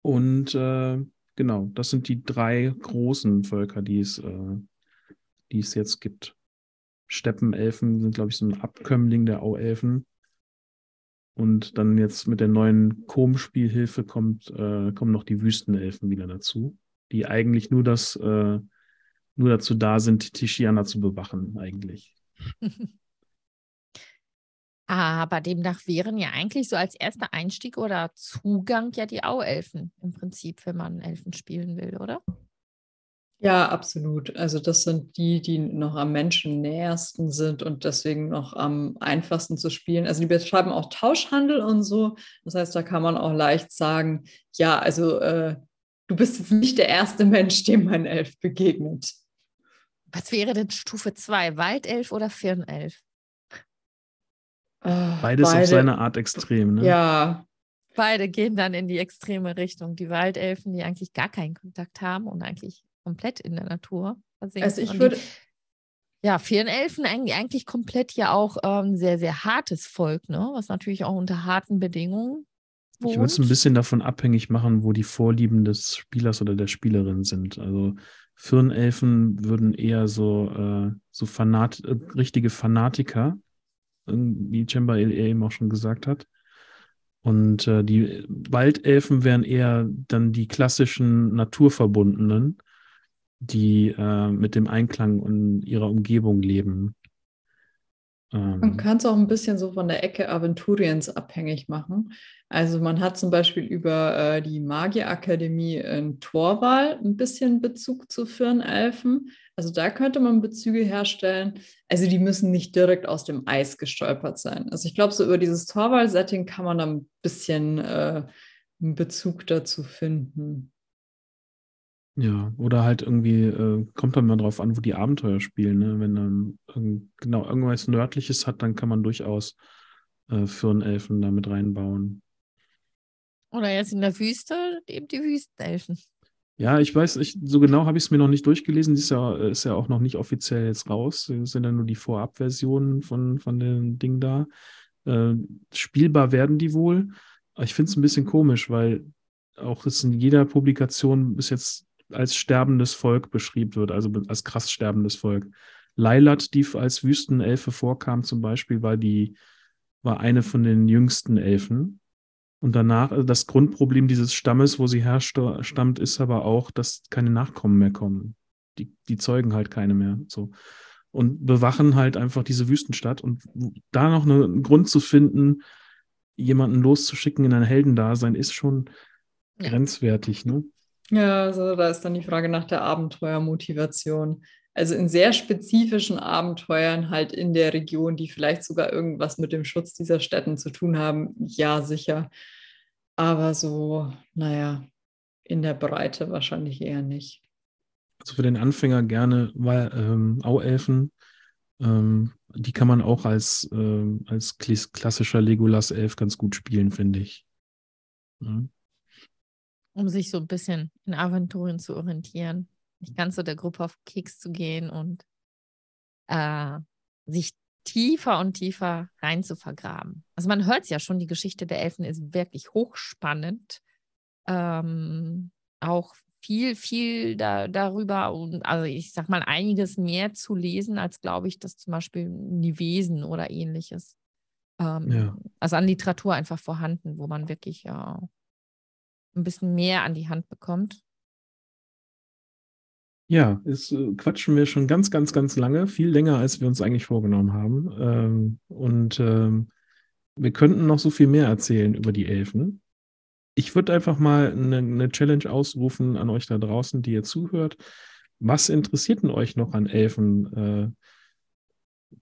Und äh, genau, das sind die drei großen Völker, die es äh, die es jetzt gibt. Steppenelfen sind, glaube ich, so ein Abkömmling der Auelfen. Und dann jetzt mit der neuen kom spielhilfe kommt, äh, kommen noch die Wüstenelfen wieder dazu, die eigentlich nur das, äh, nur dazu da sind, Tishiana zu bewachen, eigentlich. Aber demnach wären ja eigentlich so als erster Einstieg oder Zugang ja die Auelfen im Prinzip, wenn man Elfen spielen will, oder? Ja, absolut. Also das sind die, die noch am Menschen nähersten sind und deswegen noch am einfachsten zu spielen. Also die beschreiben auch Tauschhandel und so. Das heißt, da kann man auch leicht sagen, ja, also äh, du bist jetzt nicht der erste Mensch, dem mein Elf begegnet. Was wäre denn Stufe 2? Waldelf oder Firnelf? Ah, Beides beide, auf seine Art extrem, ne? Ja, beide gehen dann in die extreme Richtung. Die Waldelfen, die eigentlich gar keinen Kontakt haben und eigentlich komplett in der Natur versinkt. Also ich würde. Ja, vielen Elfen eigentlich, eigentlich komplett ja auch ähm, sehr, sehr hartes Volk, ne? was natürlich auch unter harten Bedingungen ich würde es ein bisschen davon abhängig machen, wo die Vorlieben des Spielers oder der Spielerin sind. Also Firnelfen würden eher so, äh, so Fanat äh, richtige Fanatiker, wie Chamber eben auch schon gesagt hat. Und äh, die Waldelfen wären eher dann die klassischen Naturverbundenen, die äh, mit dem Einklang in ihrer Umgebung leben. Ähm. Man kann es auch ein bisschen so von der Ecke Aventuriens abhängig machen. Also man hat zum Beispiel über äh, die Magierakademie in Torwal ein bisschen Bezug zu Firnelfen. Also da könnte man Bezüge herstellen. Also die müssen nicht direkt aus dem Eis gestolpert sein. Also ich glaube, so über dieses Torwal-Setting kann man dann ein bisschen äh, einen Bezug dazu finden. Ja, oder halt irgendwie äh, kommt dann mal drauf an, wo die Abenteuer spielen. Ne? Wenn dann ähm, genau irgendwas Nördliches hat, dann kann man durchaus äh, für einen Elfen damit reinbauen. Oder jetzt in der Wüste eben die Wüstenelfen. Ja, ich weiß, nicht, so genau habe ich es mir noch nicht durchgelesen. Die ist ja, ist ja auch noch nicht offiziell jetzt raus. Es äh, sind ja nur die Vorabversionen von, von dem Ding da. Äh, spielbar werden die wohl. Ich finde es ein bisschen komisch, weil auch jetzt in jeder Publikation bis jetzt als sterbendes Volk beschrieben wird, also als krass sterbendes Volk. Leilat, die als Wüstenelfe vorkam zum Beispiel, war die war eine von den jüngsten Elfen. Und danach, also das Grundproblem dieses Stammes, wo sie herstammt, ist aber auch, dass keine Nachkommen mehr kommen. Die, die zeugen halt keine mehr. So. Und bewachen halt einfach diese Wüstenstadt. Und da noch ne, einen Grund zu finden, jemanden loszuschicken in ein Heldendasein, ist schon grenzwertig, ne? Ja, also da ist dann die Frage nach der Abenteuermotivation. Also in sehr spezifischen Abenteuern halt in der Region, die vielleicht sogar irgendwas mit dem Schutz dieser Städten zu tun haben, ja, sicher. Aber so, naja, in der Breite wahrscheinlich eher nicht. Also für den Anfänger gerne ähm, Auelfen. Ähm, die kann man auch als, ähm, als klassischer Legolas-Elf ganz gut spielen, finde ich. Ja um sich so ein bisschen in Aventurien zu orientieren, nicht ganz so der Gruppe auf Keks zu gehen und äh, sich tiefer und tiefer rein zu vergraben. Also man hört es ja schon, die Geschichte der Elfen ist wirklich hochspannend. Ähm, auch viel, viel da, darüber und also ich sag mal einiges mehr zu lesen, als glaube ich, dass zum Beispiel Nivesen oder ähnliches. Ähm, ja. Also an Literatur einfach vorhanden, wo man wirklich äh, ein bisschen mehr an die Hand bekommt. Ja, es äh, quatschen wir schon ganz, ganz, ganz lange, viel länger, als wir uns eigentlich vorgenommen haben. Ähm, und ähm, wir könnten noch so viel mehr erzählen über die Elfen. Ich würde einfach mal eine, eine Challenge ausrufen an euch da draußen, die ihr zuhört. Was interessiert denn euch noch an Elfen? Äh,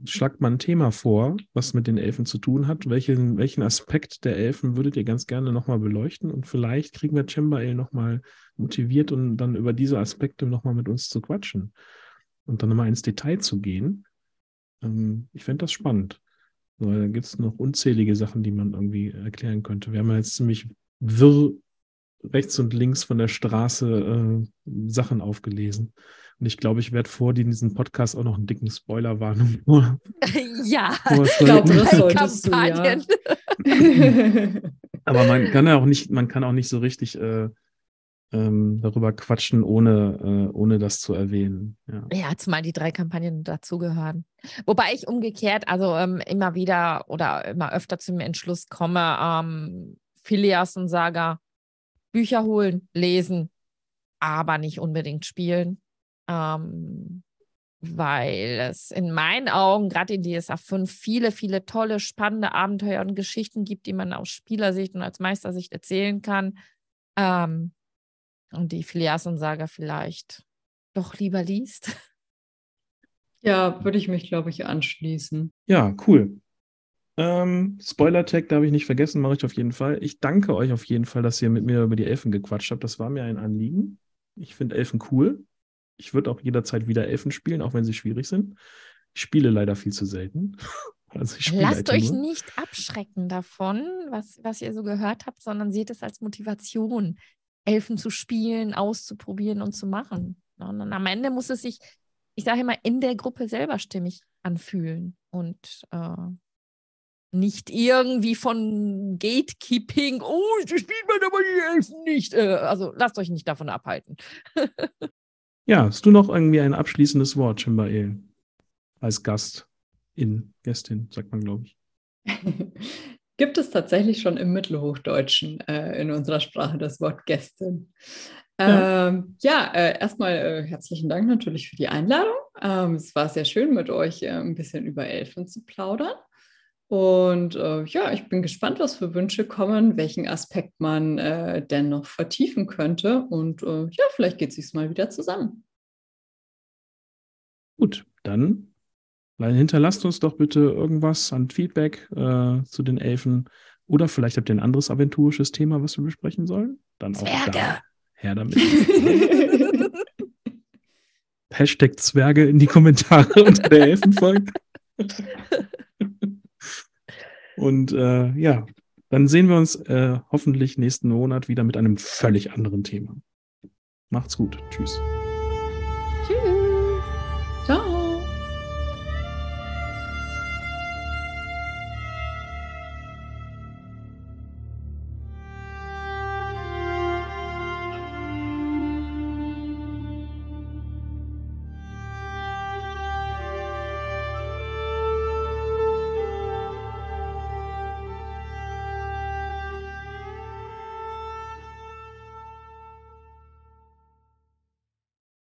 schlagt man ein Thema vor, was mit den Elfen zu tun hat. Welchen, welchen Aspekt der Elfen würdet ihr ganz gerne nochmal beleuchten? Und vielleicht kriegen wir Chamberlain nochmal motiviert um dann über diese Aspekte nochmal mit uns zu quatschen und dann nochmal ins Detail zu gehen. Ähm, ich fände das spannend. da gibt es noch unzählige Sachen, die man irgendwie erklären könnte. Wir haben ja jetzt ziemlich wirr rechts und links von der Straße äh, Sachen aufgelesen. Und ich glaube, ich werde vor die in diesem Podcast auch noch einen dicken Spoilerwarnung. ja, ich glaube, das Kampagnen. du, ja. Aber man kann ja auch nicht, man kann auch nicht so richtig äh, ähm, darüber quatschen, ohne, äh, ohne das zu erwähnen. Ja. ja, zumal die drei Kampagnen dazugehören. Wobei ich umgekehrt, also ähm, immer wieder oder immer öfter zum Entschluss komme, ähm, Phileas und Saga Bücher holen, lesen, aber nicht unbedingt spielen. Ähm, weil es in meinen Augen gerade in DSA 5 viele, viele tolle, spannende Abenteuer und Geschichten gibt, die man aus Spielersicht und als Meistersicht erzählen kann. Ähm, und die Phileas und Saga vielleicht doch lieber liest. Ja, würde ich mich, glaube ich, anschließen. Ja, cool. Ähm, Spoiler-Tag darf ich nicht vergessen, mache ich auf jeden Fall. Ich danke euch auf jeden Fall, dass ihr mit mir über die Elfen gequatscht habt. Das war mir ein Anliegen. Ich finde Elfen cool. Ich würde auch jederzeit wieder Elfen spielen, auch wenn sie schwierig sind. Ich spiele leider viel zu selten. Also Lasst euch nur. nicht abschrecken davon, was, was ihr so gehört habt, sondern seht es als Motivation, Elfen zu spielen, auszuprobieren und zu machen. Und am Ende muss es sich, ich sage immer, in der Gruppe selber stimmig anfühlen und äh, nicht irgendwie von Gatekeeping, oh, ich spielt man aber die Elfen nicht. Äh, also lasst euch nicht davon abhalten. Ja, hast du noch irgendwie ein abschließendes Wort, Chimbael, als Gast in Gästin, sagt man, glaube ich. Gibt es tatsächlich schon im Mittelhochdeutschen äh, in unserer Sprache das Wort Gästin? Ja, ähm, ja äh, erstmal äh, herzlichen Dank natürlich für die Einladung. Ähm, es war sehr schön, mit euch äh, ein bisschen über Elfen zu plaudern. Und äh, ja, ich bin gespannt, was für Wünsche kommen, welchen Aspekt man äh, denn noch vertiefen könnte. Und äh, ja, vielleicht geht es sich mal wieder zusammen. Gut, dann hinterlasst uns doch bitte irgendwas an Feedback äh, zu den Elfen. Oder vielleicht habt ihr ein anderes aventurisches Thema, was wir besprechen sollen. Dann auch Zwerge. da. Her damit. Hashtag Zwerge in die Kommentare unter der Elfenfolge. Und äh, ja, dann sehen wir uns äh, hoffentlich nächsten Monat wieder mit einem völlig anderen Thema. Macht's gut. Tschüss.